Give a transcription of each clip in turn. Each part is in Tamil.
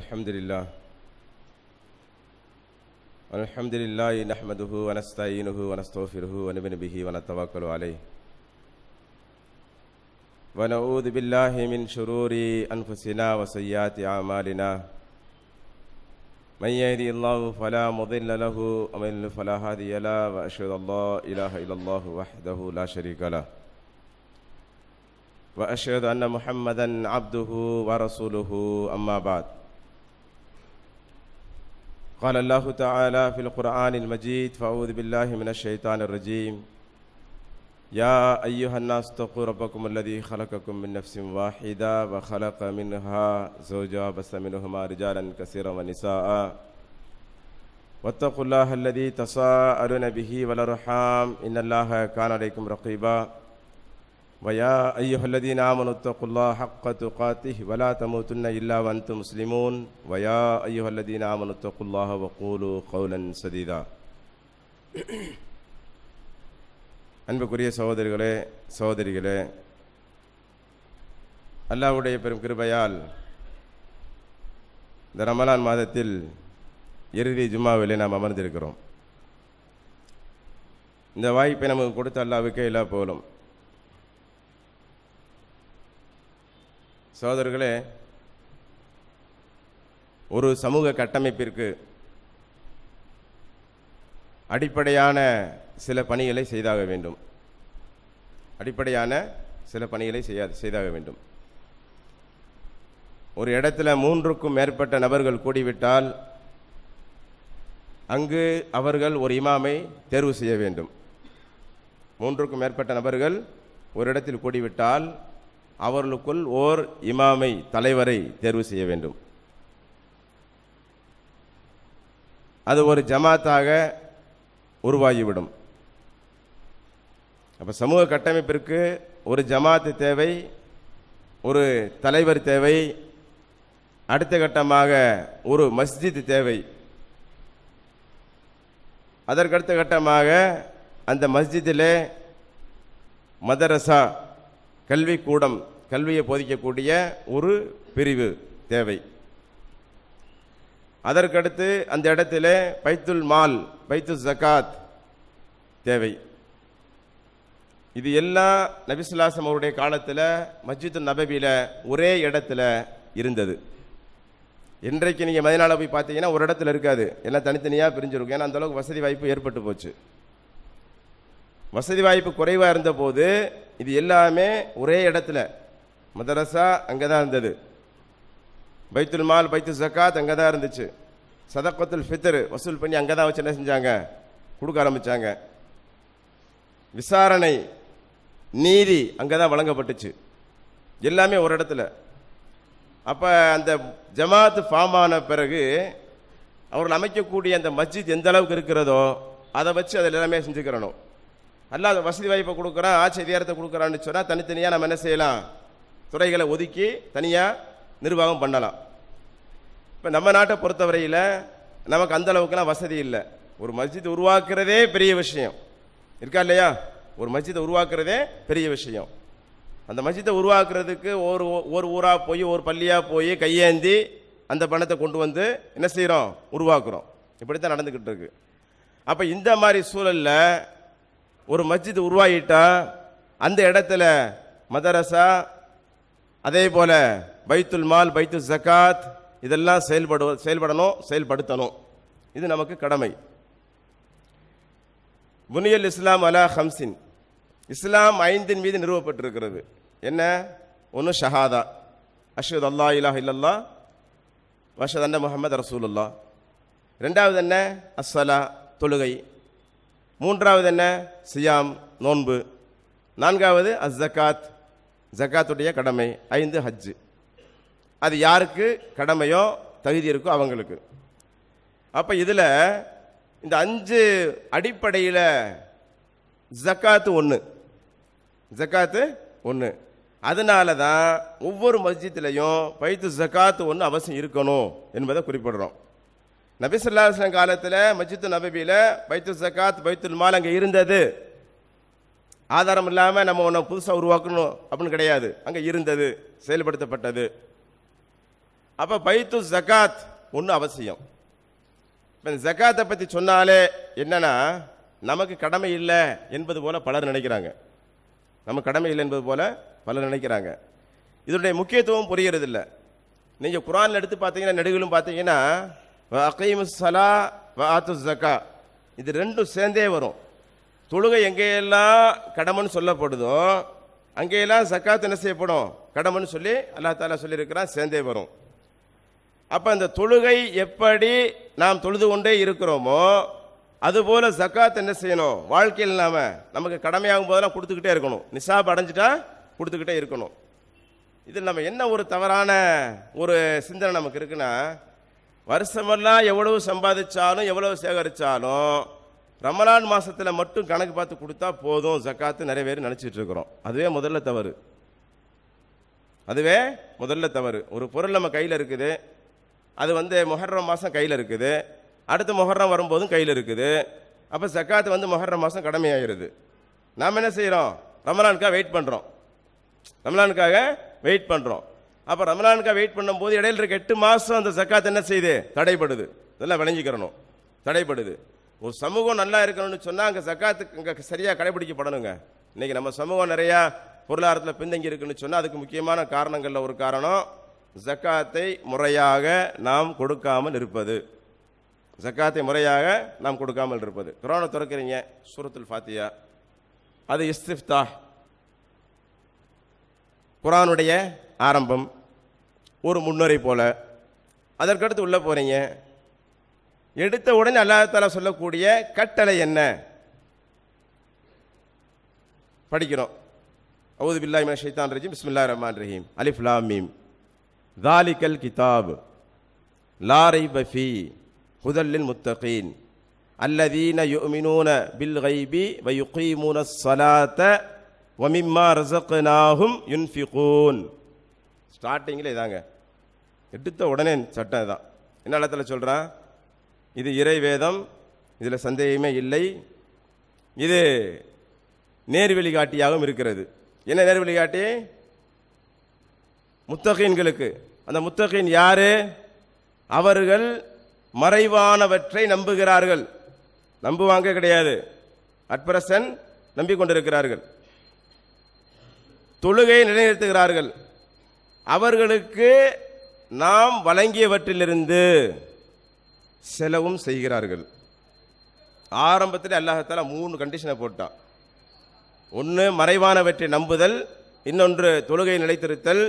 الحمد لله الحمد لله نحمده ونستعينه ونستغفره ونؤمن به ونتوكل عليه ونعوذ بالله من شرور أنفسنا وسيئات أعمالنا من يهدي الله فلا مضل له ومن يضلل فلا هادي له وأشهد أن لا إله إلا الله وحده لا شريك له وأشهد أن محمدا عبده ورسوله أما بعد قال الله تعالى في القرآن المجيد فأعوذ بالله من الشيطان الرجيم يا أيها الناس اتقوا ربكم الذي خلقكم من نفس واحدة وخلق منها زوجها بس منهما رجالا كثيرا ونساء واتقوا الله الذي تساءلون به والأرحام إن الله كان عليكم رقيبا ويا أيها الذين آمنوا اتقوا الله حق تقاته ولا تموتن إلا وأنتم مسلمون ويا أيها الذين آمنوا اتقوا الله وقولوا قولا سديدا அன்புக்குரிய சகோதரிகளே சகோதரிகளே அல்லாவுடைய பெரும் கிருபையால் இந்த ரமலான் மாதத்தில் இறுதி ஜும்மாவிலே நாம் அமர்ந்திருக்கிறோம் இந்த வாய்ப்பை நமக்கு கொடுத்த அல்லாவுக்கே எல்லா போலும் சோதர்களே ஒரு சமூக கட்டமைப்பிற்கு அடிப்படையான சில பணிகளை செய்தாக வேண்டும் அடிப்படையான சில பணிகளை செய்ய செய்தாக வேண்டும் ஒரு இடத்துல மூன்றுக்கும் மேற்பட்ட நபர்கள் கூடிவிட்டால் அங்கு அவர்கள் ஒரு இமாமை தேர்வு செய்ய வேண்டும் மூன்றுக்கும் மேற்பட்ட நபர்கள் ஒரு இடத்தில் கூடிவிட்டால் அவர்களுக்குள் ஓர் இமாமை தலைவரை தேர்வு செய்ய வேண்டும் அது ஒரு ஜமாத்தாக உருவாகிவிடும் அப்போ சமூக கட்டமைப்பிற்கு ஒரு ஜமாத்து தேவை ஒரு தலைவர் தேவை அடுத்த கட்டமாக ஒரு மஸ்ஜித் தேவை அதற்கடுத்த கட்டமாக அந்த மஸ்ஜிதிலே மதரசா கல்விக்கூடம் கல்வியை போதிக்கக்கூடிய ஒரு பிரிவு தேவை அதற்கடுத்து அந்த இடத்துல பைத்துல் மால் பைத்து ஜக்காத் தேவை இது எல்லாம் நபிசுல்லாசம் அவருடைய காலத்தில் மஸ்ஜித் நபவியில் ஒரே இடத்துல இருந்தது இன்றைக்கு நீங்கள் மதினால போய் பார்த்தீங்கன்னா ஒரு இடத்துல இருக்காது எல்லாம் தனித்தனியாக பிரிஞ்சிருக்கும் ஏன்னா அந்தளவுக்கு வசதி வாய்ப்பு ஏற்பட்டு போச்சு வசதி வாய்ப்பு குறைவாக இருந்தபோது இது எல்லாமே ஒரே இடத்துல மதரசா அங்கே தான் இருந்தது பைத்துல் மால் பைத்து ஜக்காத் அங்கே தான் இருந்துச்சு சதக்கத்துல் ஃபித்தர் வசூல் பண்ணி அங்கே தான் வச்சு என்ன செஞ்சாங்க கொடுக்க ஆரம்பித்தாங்க விசாரணை நீதி அங்கே தான் வழங்கப்பட்டுச்சு எல்லாமே ஒரு இடத்துல அப்போ அந்த ஜமாத்து ஃபார்ம் ஆன பிறகு அவர்கள் அமைக்கக்கூடிய அந்த மஸ்ஜித் எந்த அளவுக்கு இருக்கிறதோ அதை வச்சு அதில் எல்லாமே செஞ்சுக்கிறணும் அல்லாத வசதி வாய்ப்பை கொடுக்குறான் அதிகாரத்தை கொடுக்குறான்னு சொன்னால் தனித்தனியாக நம்ம என்ன செய்யலாம் துறைகளை ஒதுக்கி தனியாக நிர்வாகம் பண்ணலாம் இப்போ நம்ம நாட்டை பொறுத்தவரையில் நமக்கு அந்த அளவுக்குலாம் வசதி இல்லை ஒரு மஸ்ஜித் உருவாக்குறதே பெரிய விஷயம் இருக்கா இல்லையா ஒரு மஸ்ஜிதை உருவாக்குறதே பெரிய விஷயம் அந்த மஸ்ஜித்தை உருவாக்குறதுக்கு ஒரு ஒரு ஊராக போய் ஒரு பள்ளியாக போய் கையேந்தி அந்த பணத்தை கொண்டு வந்து என்ன செய்கிறோம் உருவாக்குறோம் இப்படி தான் நடந்துக்கிட்டு இருக்கு அப்போ இந்த மாதிரி சூழலில் ஒரு மஸ்ஜித் உருவாகிட்டா அந்த இடத்துல மதரசா அதே போல் பைத்துல் மால் பைத்து ஜக்காத் இதெல்லாம் செயல்படு செயல்படணும் செயல்படுத்தணும் இது நமக்கு கடமை புனியல் இஸ்லாம் அலா ஹம்சின் இஸ்லாம் ஐந்தின் மீது நிறுவப்பட்டிருக்கிறது என்ன ஒன்று ஷஹாதா அஷத் அல்லா இலா இல்லல்லா வஷத் அண்ண முகமது அல்லா ரெண்டாவது என்ன அஸ்ஸலா தொழுகை மூன்றாவது என்ன சியாம் நோன்பு நான்காவது அஸ் ஜக்காத் ஜக்காத்துடைய கடமை ஐந்து ஹஜ்ஜு அது யாருக்கு கடமையோ தகுதி இருக்கோ அவங்களுக்கு அப்போ இதில் இந்த அஞ்சு அடிப்படையில் ஜக்காத்து ஒன்று ஜக்காத்து ஒன்று அதனால தான் ஒவ்வொரு மஸ்ஜித்துலேயும் பைத்து ஜக்காத்து ஒன்று அவசியம் இருக்கணும் என்பதை குறிப்பிடுறோம் நபிசல்லாஸ்லாம் காலத்தில் மஜித்து நபியில் பைத்துல் ஜக்காத் பைத்துல் மால் அங்கே இருந்தது ஆதாரம் இல்லாமல் நம்ம ஒன்றை புதுசாக உருவாக்கணும் அப்படின்னு கிடையாது அங்கே இருந்தது செயல்படுத்தப்பட்டது அப்போ பைத்து ஜக்காத் ஒன்று அவசியம் இப்போ இந்த ஜக்காத்தை பற்றி சொன்னாலே என்னென்னா நமக்கு கடமை இல்லை என்பது போல் பலர் நினைக்கிறாங்க நமக்கு கடமை இல்லை என்பது போல் பலர் நினைக்கிறாங்க இதனுடைய முக்கியத்துவம் இல்லை நீங்கள் குரானில் எடுத்து பார்த்தீங்கன்னா நெடுகிலும் பார்த்தீங்கன்னா அகீமு சலா வாத்து ஜக்கா இது ரெண்டும் சேர்ந்தே வரும் தொழுகை எங்கேயெல்லாம் கடமைன்னு சொல்லப்படுதோ அங்கேயெல்லாம் சக்காத்து என்ன செய்யப்படும் கடமைன்னு சொல்லி அல்லா தாலா சொல்லியிருக்கிறான் சேர்ந்தே வரும் அப்போ அந்த தொழுகை எப்படி நாம் தொழுது கொண்டே இருக்கிறோமோ அதுபோல் ஜக்காத் என்ன செய்யணும் வாழ்க்கையில் இல்லாமல் நமக்கு கடமையாகும் போதெல்லாம் கொடுத்துக்கிட்டே இருக்கணும் நிசாப் அடைஞ்சிட்டா கொடுத்துக்கிட்டே இருக்கணும் இதில் நம்ம என்ன ஒரு தவறான ஒரு சிந்தனை நமக்கு இருக்குன்னா வருஷமெல்லாம் எவ்வளவு சம்பாதிச்சாலும் எவ்வளவு சேகரித்தாலும் ரமலான் மாதத்தில் மட்டும் கணக்கு பார்த்து கொடுத்தா போதும் ஜக்காத்து நிறைய பேர் நினச்சிட்ருக்குறோம் அதுவே முதல்ல தவறு அதுவே முதல்ல தவறு ஒரு பொருள் நம்ம கையில் இருக்குது அது வந்து மொஹர்ரம் மாதம் கையில் இருக்குது அடுத்து மொஹர்ரம் வரும்போதும் கையில் இருக்குது அப்போ ஜக்காத்து வந்து மொஹர்ரம் மாதம் கடமையாகிடுது நாம் என்ன செய்கிறோம் ரமலானுக்காக வெயிட் பண்ணுறோம் ரமலானுக்காக வெயிட் பண்ணுறோம் அப்ப ரமலானுக்காக வெயிட் பண்ணும்போது இடையில இருக்க எட்டு மாதம் அந்த சக்காத்து என்ன செய்யுது தடைப்படுது இதெல்லாம் விளைஞ்சிக்கிறணும் தடைப்படுது ஒரு சமூகம் நல்லா இருக்கணும்னு சொன்னால் அங்கே சக்காத்துக்கு இங்கே சரியாக கடைபிடிக்கப்படணுங்க இன்னைக்கு நம்ம சமூகம் நிறையா பொருளாதாரத்தில் பின்தங்கி இருக்குன்னு சொன்னால் அதுக்கு முக்கியமான காரணங்களில் ஒரு காரணம் ஜக்காத்தை முறையாக நாம் கொடுக்காமல் இருப்பது ஜக்காத்தை முறையாக நாம் கொடுக்காமல் இருப்பது குரானை திறக்கிறீங்க சூரத்துல் ஃபாத்தியா அது இஸ்திஃப்தா குரானுடைய ஆரம்பம் ஒரு முன்னுரை போல் அதற்கடுத்து உள்ளே போகிறீங்க எடுத்த உடனே அல்லாஹால சொல்லக்கூடிய கட்டளை என்ன படிக்கிறோம் அவுது பில்லாஹிம் ஷைத்தான் ரஜீம் பிஸ்மில்லா ரஹ்மான் ரஹீம் லாம் மீம் தாலிகல் கிதாப் லாரை பஃபி ஹுதல்லில் முத்தகீன் அல்லதீன யுமினூன பில் கைபி வயுகீமுன சலாத்த ஒமிம்மா ரசக்கனாகும் யுன்ஃபிகூன் ஸ்டார்டிங்கில் இதாங்க எடுத்த உடனே சட்டம் இதான் என்ன இடத்துல சொல்கிறான் இது இறை வேதம் இதில் சந்தேகமே இல்லை இது நேர்வெளி காட்டியாகவும் இருக்கிறது என்ன நேர்வெளி காட்டி முத்தகீன்களுக்கு அந்த முத்தகீன் யார் அவர்கள் மறைவானவற்றை நம்புகிறார்கள் நம்புவாங்க கிடையாது அட்பரசன் நம்பிக்கொண்டிருக்கிறார்கள் தொழுகையை நிலைநிறுத்துகிறார்கள் அவர்களுக்கு நாம் வழங்கியவற்றிலிருந்து செலவும் செய்கிறார்கள் ஆரம்பத்தில் அல்லாஹால மூணு கண்டிஷனை போட்டான் ஒன்று மறைவானவற்றை நம்புதல் இன்னொன்று தொழுகை நிலைத்திருத்தல்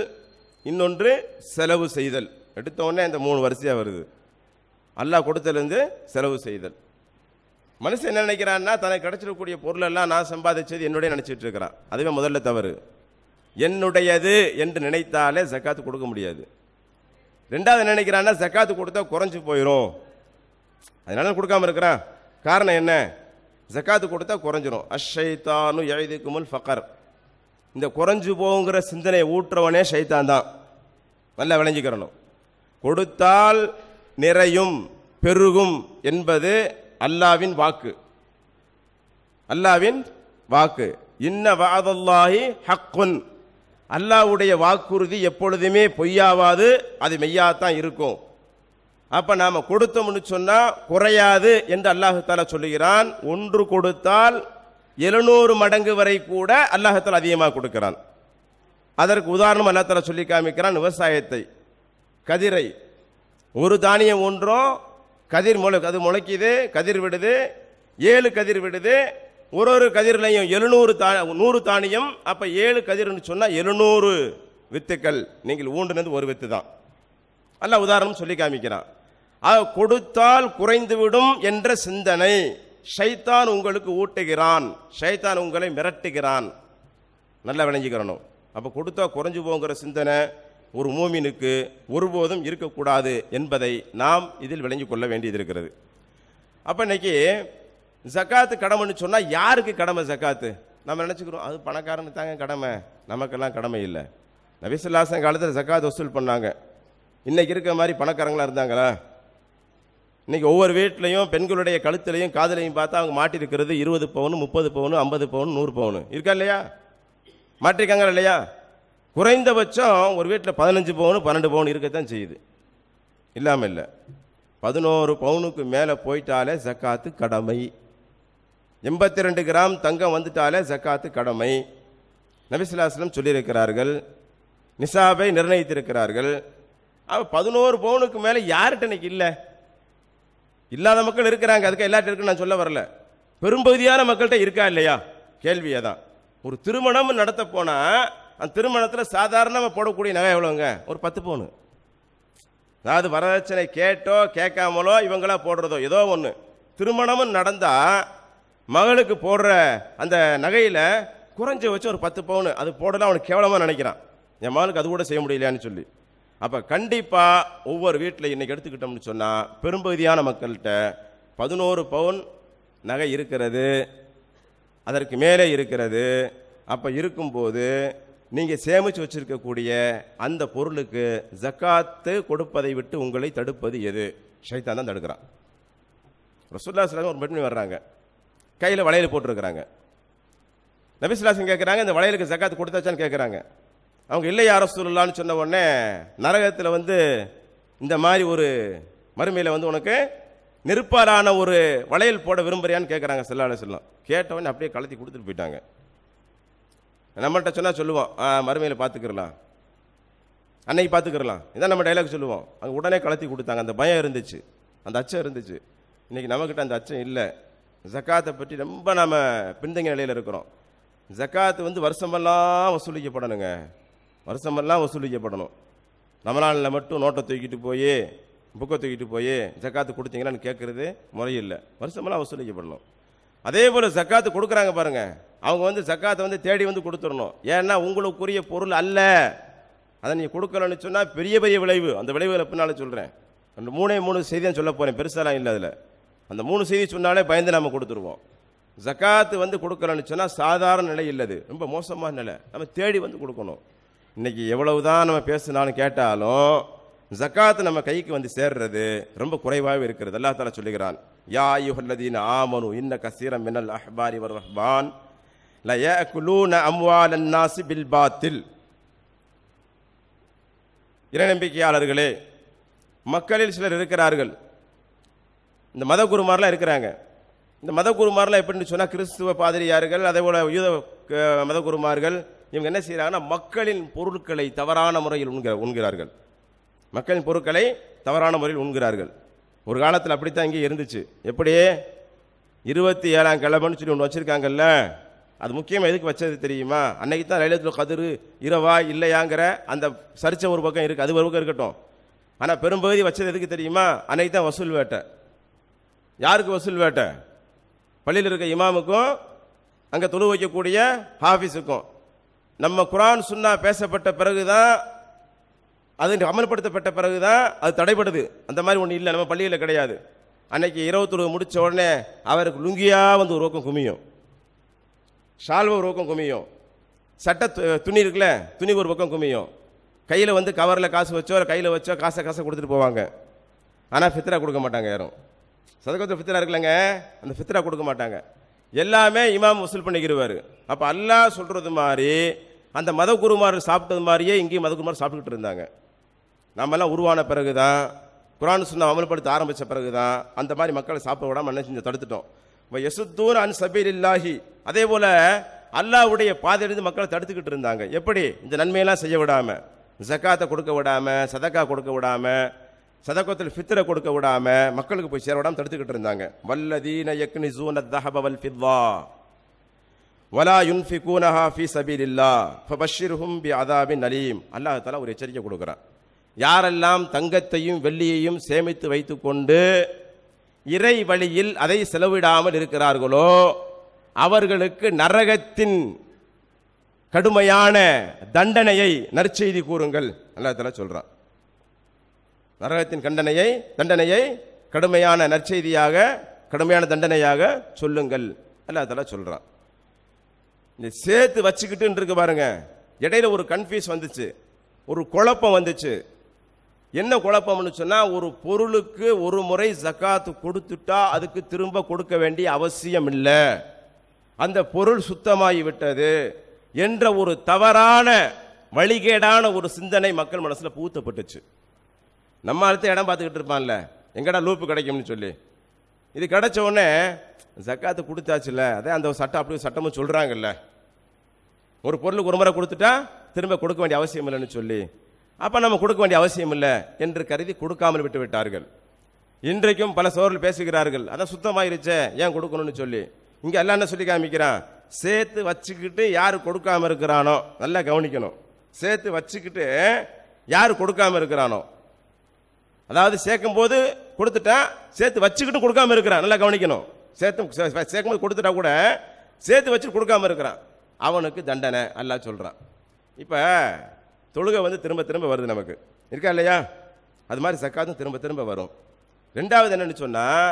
இன்னொன்று செலவு செய்தல் உடனே அந்த மூணு வரிசையாக வருது அல்லாஹ் கொடுத்தலேருந்து செலவு செய்தல் மனுஷன் என்ன நினைக்கிறான்னா தனக்கு கிடச்சிருக்கக்கூடிய பொருளெல்லாம் நான் சம்பாதிச்சது என்னுடைய நினச்சிட்டு இருக்கிறான் அதுவே முதல்ல தவறு என்னுடையது என்று நினைத்தாலே ஜக்காத்து கொடுக்க முடியாது ரெண்டாவது நினைக்கிறான்னா ஜக்காத்து கொடுத்தா குறைஞ்சி போயிடும் அதனால கொடுக்காம இருக்கிறான் காரணம் என்ன ஜக்காத்து கொடுத்தா குறைஞ்சிரும் அஷைத்தானு எழுதிக்குமுல் ஃபக்கர் இந்த குறைஞ்சு போங்கிற சிந்தனையை ஊற்றுறவனே ஷைத்தான் தான் நல்லா விளைஞ்சிக்கிறணும் கொடுத்தால் நிறையும் பெருகும் என்பது அல்லாவின் வாக்கு அல்லாவின் வாக்கு இன்ன வாதல்லாஹி ஹக்குன் அல்லாவுடைய வாக்குறுதி எப்பொழுதுமே பொய்யாவாது அது மெய்யாத்தான் இருக்கும் அப்போ நாம் கொடுத்தோம்னு சொன்னா குறையாது என்று அல்லாஹால சொல்லுகிறான் ஒன்று கொடுத்தால் எழுநூறு மடங்கு வரை கூட அல்லாஹத்தால் அதிகமாக கொடுக்கிறான் அதற்கு உதாரணம் அல்லாத்தால சொல்லி காமிக்கிறான் விவசாயத்தை கதிரை ஒரு தானியம் ஒன்றும் கதிர் முளை அது முளைக்குது கதிர் விடுது ஏழு கதிர் விடுது ஒரு ஒரு கதிர்லையும் எழுநூறு தா நூறு தானியம் அப்போ ஏழு கதிர்னு சொன்னால் எழுநூறு வித்துக்கள் நீங்கள் ஊண்டுனது ஒரு வித்து தான் நல்ல உதாரணம் சொல்லி காமிக்கிறான் கொடுத்தால் குறைந்துவிடும் என்ற சிந்தனை ஷைத்தான் உங்களுக்கு ஊட்டுகிறான் ஷைத்தான் உங்களை மிரட்டுகிறான் நல்லா விளைஞ்சிக்கிறணும் அப்போ கொடுத்தா குறைஞ்சு போங்கிற சிந்தனை ஒரு மூமினுக்கு ஒருபோதும் இருக்கக்கூடாது என்பதை நாம் இதில் விளைஞ்சு கொள்ள வேண்டியது இருக்கிறது அப்போ இன்னைக்கு ஜக்காத்து கடமைன்னு சொன்னால் யாருக்கு கடமை ஜக்காத்து நம்ம நினச்சிக்கிறோம் அது பணக்காரனு தாங்க கடமை நமக்கெல்லாம் கடமை இல்லை நபிசுல்லாசன் காலத்தில் ஜக்காத் வசூல் பண்ணாங்க இன்றைக்கி இருக்கிற மாதிரி பணக்காரங்களாக இருந்தாங்களா இன்றைக்கி ஒவ்வொரு வீட்லேயும் பெண்களுடைய கழுத்துலையும் காதலையும் பார்த்தா அவங்க மாட்டிருக்கிறது இருபது பவுன் முப்பது பவுன் ஐம்பது பவுன் நூறு பவுன் இருக்கா இல்லையா மாட்டிருக்காங்களா இல்லையா குறைந்தபட்சம் ஒரு வீட்டில் பதினஞ்சு பவுன் பன்னெண்டு பவுன் இருக்கத்தான் செய்யுது இல்லாமல் இல்லை பதினோரு பவுனுக்கு மேலே போயிட்டாலே ஜக்காத்து கடமை எண்பத்தி ரெண்டு கிராம் தங்கம் வந்துட்டாலே ஜக்காத்து கடமை நபிசுல்லாஸ்லம் சொல்லியிருக்கிறார்கள் நிசாபை நிர்ணயித்திருக்கிறார்கள் அப்போ பதினோரு பவுனுக்கு மேலே யார்கிட்ட இன்னைக்கு இல்லை இல்லாத மக்கள் இருக்கிறாங்க அதுக்கு எல்லாத்தையும் நான் சொல்ல வரல பெரும்பகுதியான மக்கள்கிட்ட இருக்கா இல்லையா கேள்வியை தான் ஒரு திருமணம் நடத்த போனால் அந்த திருமணத்தில் சாதாரணமாக போடக்கூடிய நகை எவ்வளோங்க ஒரு பத்து பவுனு அதாவது வரதட்சணை கேட்டோ கேட்காமலோ இவங்களா போடுறதோ ஏதோ ஒன்று திருமணமும் நடந்தால் மகளுக்கு போடுற அந்த நகையில் குறைஞ்ச வச்சு ஒரு பத்து பவுனு அது போடலாம் அவனுக்கு கேவலமாக நினைக்கிறான் என் மகளுக்கு அது கூட செய்ய முடியலையான்னு சொல்லி அப்போ கண்டிப்பாக ஒவ்வொரு வீட்டில் இன்றைக்கி எடுத்துக்கிட்டோம்னு சொன்னால் பெரும்பகுதியான மக்கள்கிட்ட பதினோரு பவுன் நகை இருக்கிறது அதற்கு மேலே இருக்கிறது அப்போ இருக்கும்போது நீங்கள் சேமித்து வச்சுருக்கக்கூடிய அந்த பொருளுக்கு ஜக்காத்து கொடுப்பதை விட்டு உங்களை தடுப்பது எது ஷைத்தான் தான் தடுக்கிறான் ரசுல்லா சிலம் ஒரு பெண்மணி வர்றாங்க கையில் வளையல் போட்டிருக்கிறாங்க நபிசுலாசன் கேட்குறாங்க இந்த வளையலுக்கு ஜக்காத்து கொடுத்தாச்சான்னு கேட்குறாங்க அவங்க இல்லை யார சூழலான்னு சொன்ன உடனே நரகத்தில் வந்து இந்த மாதிரி ஒரு மறுமையில் வந்து உனக்கு நெருப்பாரான ஒரு வளையல் போட விரும்புறியான்னு கேட்குறாங்க செல்லாலே செல்லம் கேட்டவொடனே அப்படியே கலத்தி கொடுத்துட்டு போயிட்டாங்க நம்மள்கிட்ட சொன்னால் சொல்லுவோம் மறுமையில் பார்த்துக்கிறலாம் அன்னைக்கு பார்த்துக்கிறலாம் இதான் நம்ம டைலாக் சொல்லுவோம் அங்கே உடனே கலத்தி கொடுத்தாங்க அந்த பயம் இருந்துச்சு அந்த அச்சம் இருந்துச்சு இன்றைக்கி நம்மக்கிட்ட அந்த அச்சம் இல்லை ஜக்காத்தை பற்றி ரொம்ப நாம் பின்தங்கிய நிலையில் இருக்கிறோம் ஜக்காத்து வந்து வருஷமெல்லாம் வசூலிக்கப்படணுங்க வருஷமெல்லாம் வசூலிக்கப்படணும் ரமலானில் மட்டும் நோட்டை தூக்கிட்டு போய் புக்கை தூக்கிட்டு போய் ஜக்காத்து கொடுத்தீங்களான்னு கேட்குறது முறையில்லை வருஷமெல்லாம் வசூலிக்கப்படணும் அதே போல் ஜக்காத்து கொடுக்குறாங்க பாருங்கள் அவங்க வந்து ஜக்காத்தை வந்து தேடி வந்து கொடுத்துடணும் ஏன்னா உங்களுக்குரிய பொருள் அல்ல அதை நீங்கள் கொடுக்கலன்னு சொன்னால் பெரிய பெரிய விளைவு அந்த விளைவுகளை எப்படினாலும் சொல்கிறேன் ரெண்டு மூணே மூணு செய்தியாக சொல்ல போகிறேன் பெருசாலாம் இல்லை அதில் அந்த மூணு செய்தி சொன்னாலே பயந்து நம்ம கொடுத்துருவோம் ஜக்காத்து வந்து கொடுக்குறோன்னு சொன்னால் சாதாரண நிலை இல்லது ரொம்ப மோசமான நிலை நம்ம தேடி வந்து கொடுக்கணும் இன்றைக்கி எவ்வளவு தான் நம்ம பேசினாலும் கேட்டாலும் ஜக்காத்து நம்ம கைக்கு வந்து சேர்றது ரொம்ப குறைவாக இருக்கிறது அல்லா தாலா சொல்லுகிறான் யா யுஹல்லதீன் ஆமனு இன்ன கசீரம் மின்னல் அஹ்பாரி வர் ரஹ்மான் ல ய குலூன அம்வாலன் நாசி பில் பாத்தில் நம்பிக்கையாளர்களே மக்களில் சிலர் இருக்கிறார்கள் இந்த மத குருமாரெலாம் இருக்கிறாங்க இந்த மத குருமாரெலாம் எப்படின்னு சொன்னால் கிறிஸ்துவ பாதிரியார்கள் அதே போல் யூத மத குருமார்கள் இவங்க என்ன செய்கிறாங்கன்னா மக்களின் பொருட்களை தவறான முறையில் உண்கிற உண்கிறார்கள் மக்களின் பொருட்களை தவறான முறையில் உண்கிறார்கள் ஒரு காலத்தில் அப்படித்தான் இங்கே இருந்துச்சு எப்படி இருபத்தி ஏழாம் கிழமைன்னு சொல்லி ஒன்று வச்சுருக்காங்கல்ல அது முக்கியமாக எதுக்கு வச்சது தெரியுமா அன்னைக்கு தான் லைலத்தில் கதிர் இரவா இல்லையாங்கிற அந்த சரிச்ச ஒரு பக்கம் இருக்குது அது ஒரு பக்கம் இருக்கட்டும் ஆனால் பெரும்பகுதி வச்சது எதுக்கு தெரியுமா அன்னைக்கு தான் வசூல் வேட்டை யாருக்கு வசூல் வேட்டை பள்ளியில் இருக்க இமாமுக்கும் அங்கே தொழு வைக்கக்கூடிய ஹாஃபீஸுக்கும் நம்ம குரான் சுண்ணா பேசப்பட்ட பிறகு தான் அது அமல்படுத்தப்பட்ட பிறகு தான் அது தடைப்படுது அந்த மாதிரி ஒன்று இல்லை நம்ம பள்ளியில் கிடையாது அன்னைக்கு இருபத்தொரு முடித்த உடனே அவருக்கு லுங்கியாக வந்து ஒரு ஊக்கம் குமியும் ஷால்வ ஒரு ஊக்கம் குமியும் சட்ட துணி இருக்குல்ல துணி ஒரு பக்கம் குமியும் கையில் வந்து கவரில் காசு வச்சோ கையில் வச்சோ காசை காசை கொடுத்துட்டு போவாங்க ஆனால் ஃபித்ரா கொடுக்க மாட்டாங்க யாரும் சதகத்து ஃபித்ரா இருக்குல்லங்க அந்த ஃபித்ரா கொடுக்க மாட்டாங்க எல்லாமே இமாம் வசூல் பண்ணிக்கிடுவார் அப்போ அல்லாஹ் சொல்கிறது மாதிரி அந்த மத குருமார் சாப்பிட்டது மாதிரியே இங்கேயும் மத குருமார் சாப்பிட்டுக்கிட்டு இருந்தாங்க நம்மெல்லாம் உருவான பிறகு தான் குரான் சொன்ன அமல்படுத்த ஆரம்பித்த பிறகு தான் அந்த மாதிரி மக்களை சாப்பிட விடாமல் என்ன செஞ்சு தடுத்துட்டோம் இப்போ எசுத்தூர் அன் சபீர் இல்லாஹி அதே போல் அல்லாவுடைய பாதையிலிருந்து மக்களை தடுத்துக்கிட்டு இருந்தாங்க எப்படி இந்த நன்மையெல்லாம் செய்ய விடாமல் ஜக்காத்தை கொடுக்க விடாமல் சதக்கா கொடுக்க விடாமல் சதகத்தில் ஃபித்தரை கொடுக்க விடாமல் மக்களுக்கு போய் சேர விடாமல் தடுத்துக்கிட்டு இருந்தாங்க வல்லதீன யக்னி ஜூன தஹபவல் ஃபித்வா வலா யுன்ஃபிகூனஹா ஃபி சபீலில்லா ஹும் பி அதாபின் அலீம் அல்லாஹ் தலா ஒரு எச்சரிக்கை கொடுக்குறான் யாரெல்லாம் தங்கத்தையும் வெள்ளியையும் சேமித்து வைத்துக்கொண்டு இறை வழியில் அதை செலவிடாமல் இருக்கிறார்களோ அவர்களுக்கு நரகத்தின் கடுமையான தண்டனையை நற்செய்தி கூறுங்கள் அல்லா தலா சொல்கிறான் நரகத்தின் கண்டனையை தண்டனையை கடுமையான நற்செய்தியாக கடுமையான தண்டனையாக சொல்லுங்கள் அல்லா தலா சொல்கிறான் இந்த சேர்த்து வச்சுக்கிட்டு இருக்கு பாருங்க இடையில ஒரு கன்ஃபியூஸ் வந்துச்சு ஒரு குழப்பம் வந்துச்சு என்ன குழப்பம்னு சொன்னால் ஒரு பொருளுக்கு ஒரு முறை ஜக்காத்து கொடுத்துட்டா அதுக்கு திரும்ப கொடுக்க வேண்டிய அவசியம் இல்லை அந்த பொருள் சுத்தமாகி விட்டது என்ற ஒரு தவறான வழிகேடான ஒரு சிந்தனை மக்கள் மனசில் பூத்தப்பட்டுச்சு நம்ம அடுத்த இடம் பார்த்துக்கிட்டு இருப்பான்ல எங்கடா லூப்பு கிடைக்கும்னு சொல்லி இது கிடைச்ச உடனே ஜக்காத்து கொடுத்தாச்சுல்ல அதே அந்த சட்டம் அப்படி சட்டமும் சொல்கிறாங்கல்ல ஒரு பொருளுக்கு ஒரு முறை கொடுத்துட்டா திரும்ப கொடுக்க வேண்டிய அவசியம் இல்லைன்னு சொல்லி அப்போ நம்ம கொடுக்க வேண்டிய அவசியம் இல்லை என்று கருதி கொடுக்காமல் விட்டு விட்டார்கள் இன்றைக்கும் பல சோர்கள் பேசுகிறார்கள் அதான் சுத்தமாகிருச்சே ஏன் கொடுக்கணும்னு சொல்லி இங்கே எல்லாம் என்ன சொல்லி காமிக்கிறான் சேர்த்து வச்சுக்கிட்டு யார் கொடுக்காமல் இருக்கிறானோ நல்லா கவனிக்கணும் சேர்த்து வச்சுக்கிட்டு யார் கொடுக்காமல் இருக்கிறானோ அதாவது சேர்க்கும் போது கொடுத்துட்டேன் சேர்த்து வச்சுக்கிட்டு கொடுக்காம இருக்கிறான் நல்லா கவனிக்கணும் சேர்த்து சேர்க்கும் போது கொடுத்துட்டா கூட சேர்த்து வச்சு கொடுக்காம இருக்கிறான் அவனுக்கு தண்டனை அல்ல சொல்கிறான் இப்போ தொழுகை வந்து திரும்ப திரும்ப வருது நமக்கு இருக்கா இல்லையா அது மாதிரி சக்காத்தும் திரும்ப திரும்ப வரும் ரெண்டாவது என்னென்னு சொன்னால்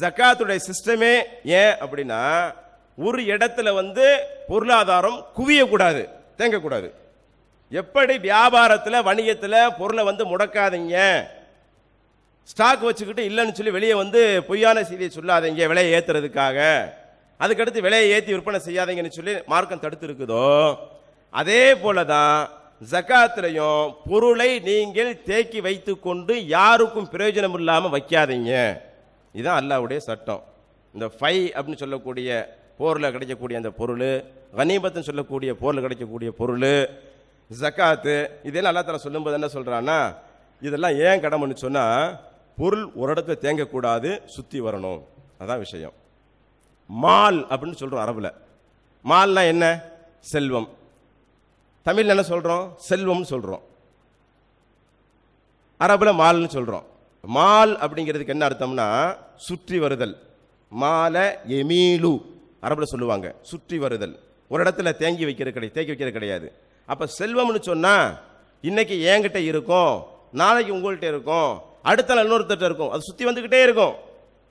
ஜக்காத்துடைய சிஸ்டமே ஏன் அப்படின்னா ஒரு இடத்துல வந்து பொருளாதாரம் குவியக்கூடாது தேங்கக்கூடாது எப்படி வியாபாரத்தில் வணிகத்தில் பொருளை வந்து முடக்காதீங்க ஸ்டாக் வச்சுக்கிட்டு இல்லைன்னு சொல்லி வெளியே வந்து பொய்யான செய்தியை இங்கே விலையை ஏற்றுறதுக்காக அதுக்கடுத்து விலையை ஏற்றி விற்பனை செய்யாதீங்கன்னு சொல்லி மார்க்கம் தடுத்து இருக்குதோ அதே போல தான் ஜக்காத்திரையும் பொருளை நீங்கள் தேக்கி வைத்து கொண்டு யாருக்கும் பிரயோஜனம் இல்லாமல் வைக்காதீங்க இதுதான் அல்லாவுடைய சட்டம் இந்த ஃபை அப்படின்னு சொல்லக்கூடிய போரில் கிடைக்கக்கூடிய அந்த பொருள் வணிபத்துன்னு சொல்லக்கூடிய போரில் கிடைக்கக்கூடிய பொருள் ஜக்காத்து இதெல்லாம் அல்லா சொல்லும்போது என்ன சொல்கிறான்னா இதெல்லாம் ஏன் கடமைன்னு சொன்னால் பொருள் ஒரு இடத்துல தேங்கக்கூடாது சுற்றி வரணும் அதான் விஷயம் மால் அப்படின்னு சொல்கிறோம் அரபில் மால்னா என்ன செல்வம் தமிழில் என்ன சொல்கிறோம் செல்வம்னு சொல்கிறோம் அரபில் மால்னு சொல்கிறோம் மால் அப்படிங்கிறதுக்கு என்ன அர்த்தம்னா சுற்றி வருதல் மால எமீலு அரபில் சொல்லுவாங்க சுற்றி வருதல் ஒரு இடத்துல தேங்கி வைக்கிறது கிடையாது தேங்கி வைக்கிறது கிடையாது அப்போ செல்வம்னு சொன்னால் இன்றைக்கி என்கிட்ட இருக்கும் நாளைக்கு உங்கள்கிட்ட இருக்கும் அடுத்தால இன்னொருத்தட்ட இருக்கும் அது சுற்றி வந்துக்கிட்டே இருக்கும்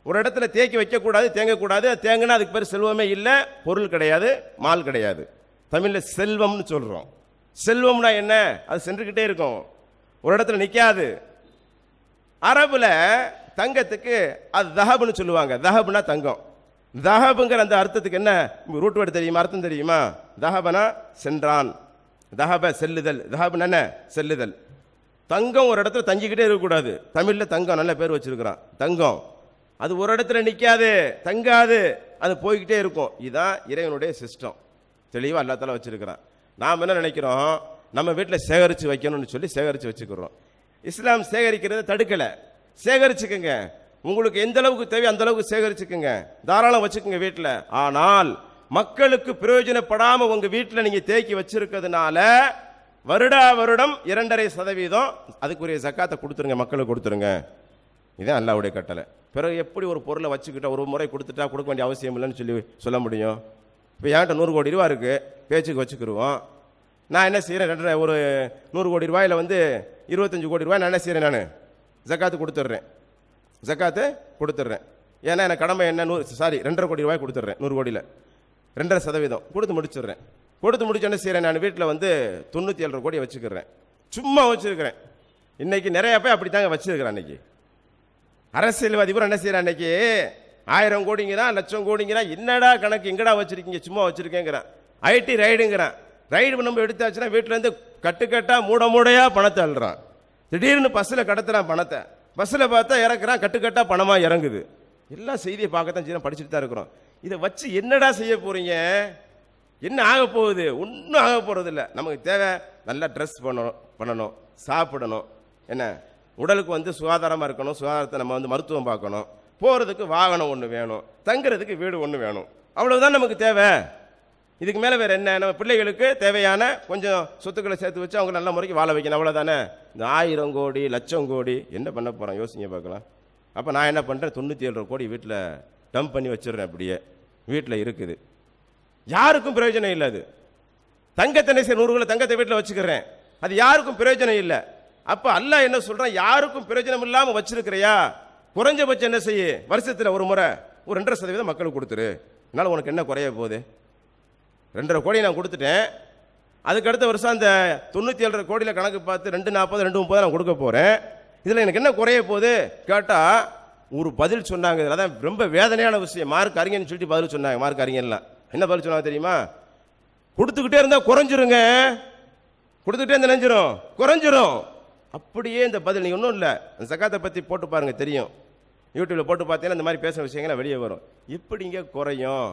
ஒரு இடத்துல தேக்கி வைக்கக்கூடாது தேங்கக்கூடாது அது தேங்கினா அதுக்கு பேர் செல்வமே இல்லை பொருள் கிடையாது மால் கிடையாது தமிழில் செல்வம்னு சொல்கிறோம் செல்வம்னா என்ன அது சென்றுக்கிட்டே இருக்கும் ஒரு இடத்துல நிற்காது அரபில் தங்கத்துக்கு அது தஹபுன்னு சொல்லுவாங்க தஹபுனா தங்கம் தஹபுங்கிற அந்த அர்த்தத்துக்கு என்ன ரூட் வேர்டு தெரியுமா அர்த்தம் தெரியுமா தஹபனா சென்றான் தஹப செல்லுதல் தஹபுன்னு என்ன செல்லுதல் தங்கம் ஒரு இடத்துல தங்கிக்கிட்டே இருக்கக்கூடாது தமிழில் தங்கம் நல்ல பேர் வச்சுருக்கிறான் தங்கம் அது ஒரு இடத்துல நிற்காது தங்காது அது போய்கிட்டே இருக்கும் இதுதான் இறைவனுடைய சிஸ்டம் தெளிவாக எல்லாத்தால் வச்சுருக்கிறான் நாம் என்ன நினைக்கிறோம் நம்ம வீட்டில் சேகரித்து வைக்கணும்னு சொல்லி சேகரித்து வச்சுக்கிறோம் இஸ்லாம் சேகரிக்கிறத தடுக்கலை சேகரிச்சுக்கோங்க உங்களுக்கு எந்த அளவுக்கு தேவையோ அந்த அளவுக்கு சேகரிச்சுக்கோங்க தாராளம் வச்சுக்கோங்க வீட்டில் ஆனால் மக்களுக்கு பிரயோஜனப்படாமல் உங்கள் வீட்டில் நீங்கள் தேக்கி வச்சுருக்கிறதுனால வருடா வருடம் இரண்டரை சதவீதம் அதுக்குரிய ஜக்காத்தை கொடுத்துருங்க மக்களுக்கு கொடுத்துருங்க இதுதான் அல்லாவுடைய கட்டளை பிறகு எப்படி ஒரு பொருளை வச்சுக்கிட்டா ஒரு முறை கொடுத்துட்டா கொடுக்க வேண்டிய அவசியம் இல்லைன்னு சொல்லி சொல்ல முடியும் இப்போ என்கிட்ட நூறு கோடி ரூபா இருக்குது பேச்சுக்கு வச்சுக்கிடுவோம் நான் என்ன செய்கிறேன் ரெண்டரை ஒரு நூறு கோடி ரூபாயில் வந்து இருபத்தஞ்சி கோடி ரூபாய் நான் என்ன செய்கிறேன் நான் ஜக்காத்து கொடுத்துட்றேன் ஜக்காத்து கொடுத்துட்றேன் ஏன்னா எனக்கு கடமை என்ன நூறு சாரி ரெண்டரை கோடி ரூபாய் கொடுத்துட்றேன் நூறு கோடியில் ரெண்டரை சதவீதம் கொடுத்து முடிச்சிடுறேன் கொடுத்து முடிச்சு என்ன செய்கிறேன் நான் வீட்டில் வந்து தொண்ணூற்றி ஏழரை கோடியை வச்சுக்கிறேன் சும்மா வச்சுருக்கிறேன் இன்றைக்கி நிறைய பேர் அப்படி தாங்க வச்சுருக்கிறேன் அன்றைக்கி அரசியல்வாதி பூரா என்ன செய்கிறேன் அன்றைக்கி ஆயிரம் கோடிங்கிறான் லட்சம் கோடிங்கிறான் என்னடா கணக்கு எங்கடா வச்சுருக்கீங்க சும்மா வச்சுருக்கேங்கிறான் ஐடி ரைடுங்கிறான் ரைடு நம்ம எடுத்தாச்சுன்னா வீட்டிலேருந்து கட்டுக்கட்டாக மூட மூடையாக பணத்தை அழுறான் திடீர்னு பஸ்ஸில் கடத்துகிறான் பணத்தை பஸ்ஸில் பார்த்தா இறக்குறான் கட்டுக்கட்டாக பணமாக இறங்குது எல்லா செய்தியை பார்க்கத்தான் சரி படிச்சுட்டு தான் இருக்கிறோம் இதை வச்சு என்னடா செய்ய போகிறீங்க என்ன ஆக போகுது ஒன்றும் ஆக போகிறது இல்லை நமக்கு தேவை நல்லா ட்ரெஸ் பண்ணணும் பண்ணணும் சாப்பிடணும் என்ன உடலுக்கு வந்து சுகாதாரமாக இருக்கணும் சுகாதாரத்தை நம்ம வந்து மருத்துவம் பார்க்கணும் போகிறதுக்கு வாகனம் ஒன்று வேணும் தங்குறதுக்கு வீடு ஒன்று வேணும் அவ்வளவுதான் நமக்கு தேவை இதுக்கு மேலே வேறு என்ன நம்ம பிள்ளைகளுக்கு தேவையான கொஞ்சம் சொத்துக்களை சேர்த்து வச்சு அவங்க நல்ல முறைக்கு வாழ வைக்கணும் அவ்வளோதானே இந்த ஆயிரம் கோடி லட்சம் கோடி என்ன பண்ண போகிறோம் யோசிங்க பார்க்கலாம் அப்போ நான் என்ன பண்ணுறேன் தொண்ணூற்றி ஏழு கோடி வீட்டில் டம்ப் பண்ணி வச்சிடுறேன் அப்படியே வீட்டில் இருக்குது யாருக்கும் பிரயோஜனம் இல்லை அது தங்கத்தை சரி நூறு தங்கத்தை வீட்டில் வச்சுக்கிறேன் அது யாருக்கும் பிரயோஜனம் இல்லை அப்போ அல்ல என்ன சொல்கிறான் யாருக்கும் பிரயோஜனம் இல்லாமல் வச்சிருக்கிறியா குறைஞ்சபட்சம் என்ன செய்ய வருஷத்தில் ஒரு முறை ஒரு ரெண்டரை சதவீதம் மக்களுக்கு கொடுத்துரு என்னால் உனக்கு என்ன குறைய போகுது ரெண்டரை கோடி நான் கொடுத்துட்டேன் அதுக்கடுத்த வருஷம் அந்த தொண்ணூற்றி ஏழரை கோடியில் கணக்கு பார்த்து ரெண்டு நாற்பது ரெண்டு முப்பது நான் கொடுக்க போகிறேன் இதில் எனக்கு என்ன குறைய போகுது கேட்டால் ஒரு பதில் சொன்னாங்க இதில் தான் ரொம்ப வேதனையான விஷயம் மார்க் அறிஞன்னு சொல்லிட்டு பதில் சொன்னாங்க மார்க் அறிஞர்லாம் என்ன பதில் சொன்னாங்க தெரியுமா கொடுத்துக்கிட்டே இருந்தால் குறைஞ்சிருங்க கொடுத்துக்கிட்டே இருந்தால் நினைஞ்சிரும் குறைஞ்சிரும் அப்படியே இந்த பதில் நீங்கள் ஒன்றும் இல்லை இந்த சக்காத்தை பற்றி போட்டு பாருங்கள் தெரியும் யூடியூப்பில் போட்டு பார்த்தீங்கன்னா இந்த மாதிரி பேசுகிற விஷயங்கள்லாம் வெளியே வரும் எப்படிங்க குறையும்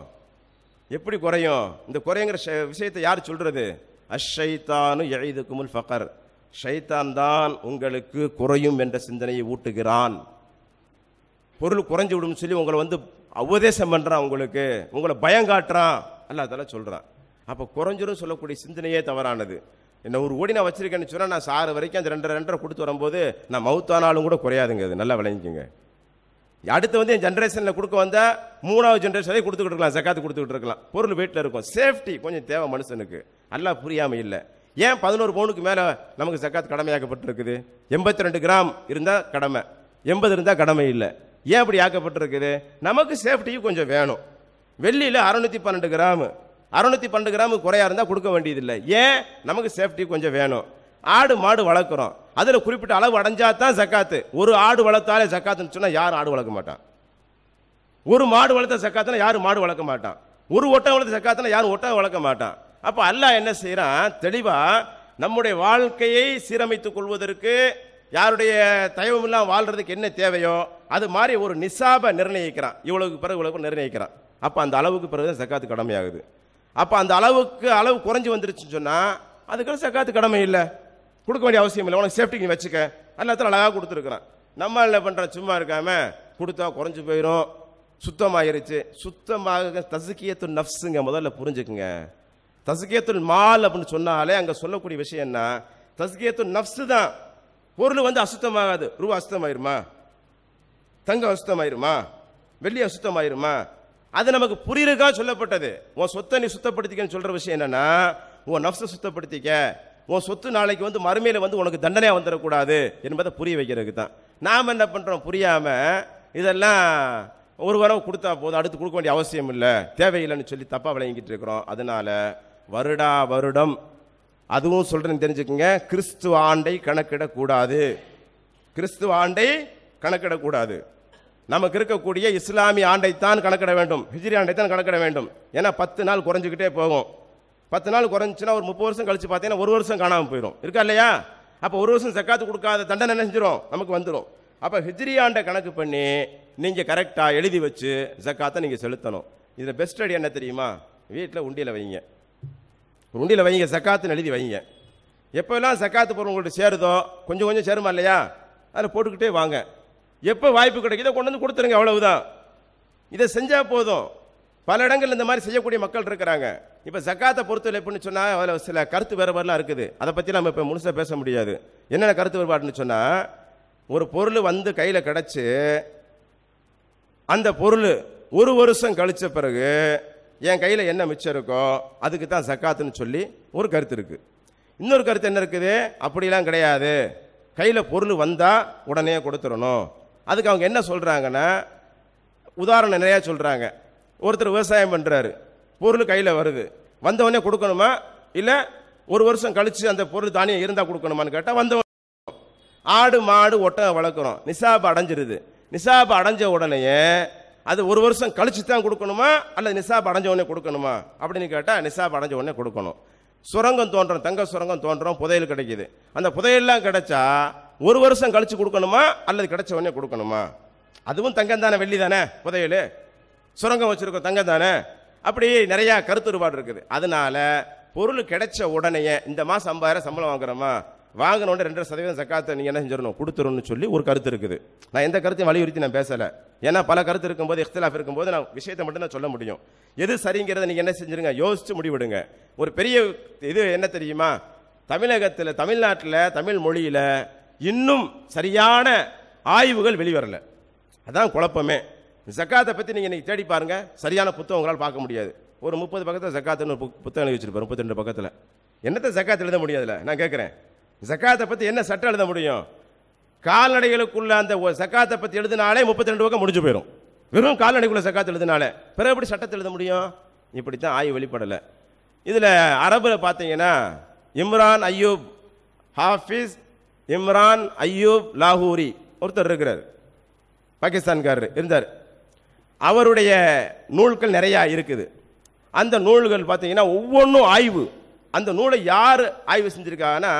எப்படி குறையும் இந்த குறையங்கிற விஷயத்தை யார் சொல்கிறது அஷைத்தானு எழுது குமுல் ஃபக்கர் ஷைத்தான் தான் உங்களுக்கு குறையும் என்ற சிந்தனையை ஊட்டுகிறான் பொருள் குறைஞ்சு விடும் சொல்லி உங்களை வந்து உபதேசம் பண்ணுறான் உங்களுக்கு உங்களை பயம் காட்டுறான் அல்ல அதெல்லாம் சொல்கிறான் அப்போ குறைஞ்சிரும் சொல்லக்கூடிய சிந்தனையே தவறானது என்ன ஒரு ஓடி நான் வச்சுருக்கேன்னு சொன்னால் நான் சாறு வரைக்கும் அந்த ரெண்டரை ரெண்டரை கொடுத்து வரும்போது நான் மவுத்தானாலும் கூட குறையாதுங்க அது நல்லா விளங்கிக்கோங்க அடுத்து வந்து என் ஜென்ரேஷனில் கொடுக்க வந்தால் மூணாவது ஜென்ரேஷன் வரை கொடுத்துக்கிட்டு இருக்கலாம் சக்காத்து கொடுத்துக்கிட்டு இருக்கலாம் பொருள் வீட்டில் இருக்கும் சேஃப்டி கொஞ்சம் தேவை மனுஷனுக்கு நல்லா புரியாமல் இல்லை ஏன் பதினோரு பவுனுக்கு மேலே நமக்கு சக்காத்து கடமையாக்கப்பட்டிருக்குது எண்பத்தி ரெண்டு கிராம் இருந்தால் கடமை எண்பது இருந்தால் கடமை இல்லை ஏன் அப்படி ஆக்கப்பட்டிருக்குது நமக்கு சேஃப்டியும் கொஞ்சம் வேணும் வெள்ளியில் அறுநூற்றி பன்னெண்டு கிராமு அறுநூற்றி பன்னெண்டு கிராமு குறையாக இருந்தால் கொடுக்க வேண்டியதில்லை ஏன் நமக்கு சேஃப்டி கொஞ்சம் வேணும் ஆடு மாடு வளர்க்குறோம் அதில் குறிப்பிட்ட அளவு அடைஞ்சா தான் சக்காத்து ஒரு ஆடு வளர்த்தாலே சக்காத்துன்னு சொன்னால் யாரும் ஆடு வளர்க்க மாட்டான் ஒரு மாடு வளர்த்த சக்காத்துனா யாரும் மாடு வளர்க்க மாட்டான் ஒரு ஒட்டை வளர்த்த சக்காத்துனா யாரும் ஒட்டை வளர்க்க மாட்டான் அப்போ அல்லா என்ன செய்கிறான் தெளிவாக நம்முடைய வாழ்க்கையை சீரமைத்துக் கொள்வதற்கு யாருடைய தயவமில்லாம் வாழ்கிறதுக்கு என்ன தேவையோ அது மாதிரி ஒரு நிசாபை நிர்ணயிக்கிறான் இவ்வளவுக்கு பிறகு இவ்வளவு நிர்ணயிக்கிறான் அப்போ அந்த அளவுக்கு பிறகு தான் சக்காத்து கடமையாகுது அப்போ அந்த அளவுக்கு அளவு குறைஞ்சி வந்துருச்சுன்னு சொன்னால் அதுக்கு சக்காத்து கடமை இல்லை கொடுக்க வேண்டிய அவசியம் இல்லை உனக்கு சேஃப்டிக்கு வச்சுக்க எல்லாத்தையும் அழகாக கொடுத்துருக்குறான் நம்ம என்ன பண்ணுறோம் சும்மா இருக்காமல் கொடுத்தா குறைஞ்சி போயிடும் சுத்தமாயிருச்சு சுத்தமாக தசுக்கியத்து நஃப்ஸுங்க முதல்ல புரிஞ்சுக்குங்க தசுக்கியத்துல் மால் அப்படின்னு சொன்னாலே அங்கே சொல்லக்கூடிய விஷயம் என்ன தசுக்கியத்து நஃப்ஸு தான் பொருள் வந்து அசுத்தமாகாது ரூபா அசுத்தமாயிருமா தங்கம் அசுத்தமாயிருமா வெள்ளி அசுத்தமாயிருமா அது நமக்கு புரியுறதுக்காக சொல்லப்பட்டது உன் சொத்தை நீ சுத்தப்படுத்திக்கன்னு சொல்கிற விஷயம் என்னென்னா உன் நஃப்ஸை சுத்தப்படுத்திக்க உன் சொத்து நாளைக்கு வந்து மறுமையில் வந்து உனக்கு தண்டனையாக வந்துடக்கூடாது என்பதை புரிய வைக்கிறதுக்கு தான் நாம் என்ன பண்ணுறோம் புரியாமல் இதெல்லாம் ஒரு வாரம் கொடுத்தா போதும் அடுத்து கொடுக்க வேண்டிய அவசியம் இல்லை தேவையில்லைன்னு சொல்லி தப்பாக விளங்கிட்டு இருக்கிறோம் அதனால் வருடா வருடம் அதுவும் சொல்கிறேன்னு தெரிஞ்சுக்கோங்க கிறிஸ்துவ ஆண்டை கணக்கிடக்கூடாது கிறிஸ்துவ ஆண்டை கணக்கிடக்கூடாது நமக்கு இருக்கக்கூடிய இஸ்லாமிய ஆண்டைத்தான் கணக்கிட வேண்டும் ஹிஜ்ரி ஆண்டைத்தான் கணக்கிட வேண்டும் ஏன்னா பத்து நாள் குறைஞ்சிக்கிட்டே போகும் பத்து நாள் குறைஞ்சினா ஒரு முப்பது வருஷம் கழிச்சு பார்த்தீங்கன்னா ஒரு வருஷம் காணாமல் போயிடும் இருக்கா இல்லையா அப்போ ஒரு வருஷம் சக்காத்து கொடுக்காத தண்டனை நினைஞ்சிரும் நமக்கு வந்துடும் அப்போ ஹிஜ்ரி ஆண்டை கணக்கு பண்ணி நீங்கள் கரெக்டாக எழுதி வச்சு ஜக்காத்தை நீங்கள் செலுத்தணும் இதில் பெஸ்ட் ஐடியா என்ன தெரியுமா வீட்டில் உண்டியில் வைங்க உண்டியில் வைங்க சக்காத்துன்னு எழுதி வைங்க எப்போல்லாம் சக்காத்து பொருள் உங்கள்கிட்ட சேருதோ கொஞ்சம் கொஞ்சம் சேருமா இல்லையா அதில் போட்டுக்கிட்டே வாங்க எப்போ வாய்ப்பு கிடைக்குதோ கொண்டு வந்து கொடுத்துருங்க அவ்வளவுதான் இதை செஞ்சால் போதும் பல இடங்களில் இந்த மாதிரி செய்யக்கூடிய மக்கள் இருக்கிறாங்க இப்போ ஜக்காத்தை பொறுத்தவரை எப்படின்னு சொன்னால் அதில் சில கருத்து வேறுபாடுலாம் இருக்குது அதை பற்றி நம்ம இப்போ முழுசாக பேச முடியாது என்னென்ன கருத்து வேறுபாடுன்னு சொன்னால் ஒரு பொருள் வந்து கையில் கிடச்சி அந்த பொருள் ஒரு வருஷம் கழித்த பிறகு என் கையில் என்ன மிச்சம் இருக்கோ அதுக்கு தான் சக்காத்துன்னு சொல்லி ஒரு கருத்து இருக்குது இன்னொரு கருத்து என்ன இருக்குது அப்படிலாம் கிடையாது கையில் பொருள் வந்தால் உடனே கொடுத்துடணும் அதுக்கு அவங்க என்ன சொல்கிறாங்கன்னா உதாரணம் நிறையா சொல்கிறாங்க ஒருத்தர் விவசாயம் பண்ணுறாரு பொருள் கையில் வருது வந்தவொடனே கொடுக்கணுமா இல்லை ஒரு வருஷம் கழித்து அந்த பொருள் தானியம் இருந்தால் கொடுக்கணுமான்னு கேட்டால் வந்தவன் ஆடு மாடு ஒட்டகம் வளர்க்குறோம் நிசாபு அடைஞ்சிருது நிசாபு அடைஞ்ச உடனேயே அது ஒரு வருஷம் கழித்து தான் கொடுக்கணுமா அல்லது நிசாப் அடைஞ்ச உடனே கொடுக்கணுமா அப்படின்னு கேட்டால் நிசாப் அடைஞ்ச உடனே கொடுக்கணும் சுரங்கம் தோன்றும் தங்க சுரங்கம் தோன்றும் புதையல் கிடைக்கிது அந்த புதையெல்லாம் கிடைச்சா ஒரு வருஷம் கழித்து கொடுக்கணுமா அல்லது கிடைச்ச உடனே கொடுக்கணுமா அதுவும் தங்கம் தானே வெள்ளி தானே புதையல் சுரங்கம் வச்சுருக்கோம் தங்கம் தானே அப்படி நிறையா கருத்துருபாடு இருக்குது அதனால பொருள் கிடைச்ச உடனேயே இந்த மாதம் ஐம்பதாயிரம் சம்பளம் வாங்குறோமா வாங்கினோட ரெண்டரை சதவீதம் சக்காத்தை நீங்கள் என்ன செஞ்சிடணும் கொடுத்துருன்னு சொல்லி ஒரு கருத்து இருக்குது நான் எந்த கருத்தையும் வலியுறுத்தி நான் பேசலை ஏன்னா பல கருத்து இருக்கும்போது எக்ஸ்தலாஃப் இருக்கும்போது நான் விஷயத்தை மட்டும் தான் சொல்ல முடியும் எது சரிங்கிறத நீங்கள் என்ன செஞ்சுருங்க யோசித்து முடிவிடுங்க ஒரு பெரிய இது என்ன தெரியுமா தமிழகத்தில் தமிழ்நாட்டில் தமிழ் மொழியில் இன்னும் சரியான ஆய்வுகள் வெளிவரல அதான் குழப்பமே ஜக்காத்தை பற்றி நீங்கள் இன்றைக்கி தேடி பாருங்கள் சரியான புத்தகம் உங்களால் பார்க்க முடியாது ஒரு முப்பது பக்கத்தில் ஜக்காத்துன்னு ஒரு புத்தகம் வச்சுருப்பார் முப்பத்தி ரெண்டு பக்கத்தில் என்னத்தை ஜக்காத்து எழுத முடியாதுல்ல நான் கேட்குறேன் ஜக்காத்தை பற்றி என்ன சட்டம் எழுத முடியும் கால்நடைகளுக்குள்ள அந்த சக்காத்தை பற்றி எழுதினாலே முப்பத்தி ரெண்டு பக்கம் முடிஞ்சு போயிடும் வெறும் கால்நடைக்குள்ள சக்காத்து எழுதினாலே பிறகு எப்படி சட்டத்தை எழுத முடியும் இப்படி தான் ஆய்வு வெளிப்படலை இதில் அரபில் பார்த்தீங்கன்னா இம்ரான் ஐயூப் ஹாஃபிஸ் இம்ரான் ஐயூப் லாகூரி ஒருத்தர் இருக்கிறார் பாகிஸ்தான்காரர் இருந்தார் அவருடைய நூல்கள் நிறையா இருக்குது அந்த நூல்கள் பார்த்தீங்கன்னா ஒவ்வொன்றும் ஆய்வு அந்த நூலை யார் ஆய்வு செஞ்சுருக்காங்கன்னா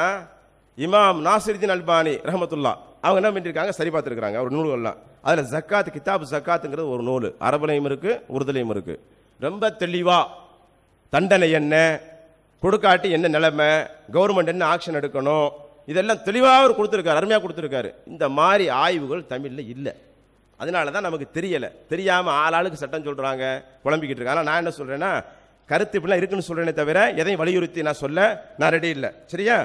இமாம் நாசிருதீன் அல்பானி ரஹமத்துல்லா அவங்க என்ன பண்ணியிருக்காங்க சரி பார்த்துருக்குறாங்க அவர் நூல்கள்லாம் அதில் ஜக்காத் கிதாப் ஜக்காத்துங்கிறது ஒரு நூல் அரபுலையும் இருக்குது உருதுலையும் இருக்குது ரொம்ப தெளிவாக தண்டனை என்ன கொடுக்காட்டி என்ன நிலைமை கவர்மெண்ட் என்ன ஆக்ஷன் எடுக்கணும் இதெல்லாம் தெளிவாக அவர் கொடுத்துருக்காரு அருமையாக கொடுத்துருக்காரு இந்த மாதிரி ஆய்வுகள் தமிழில் இல்லை அதனால தான் நமக்கு தெரியலை தெரியாமல் ஆளாளுக்கு சட்டம் சொல்கிறாங்க குழம்பிக்கிட்டு இருக்காங்க ஆனால் நான் என்ன சொல்கிறேன்னா கருத்து இப்படிலாம் இருக்குன்னு சொல்கிறேனே தவிர எதையும் வலியுறுத்தி நான் சொல்ல நான் ரெடி இல்லை சரியா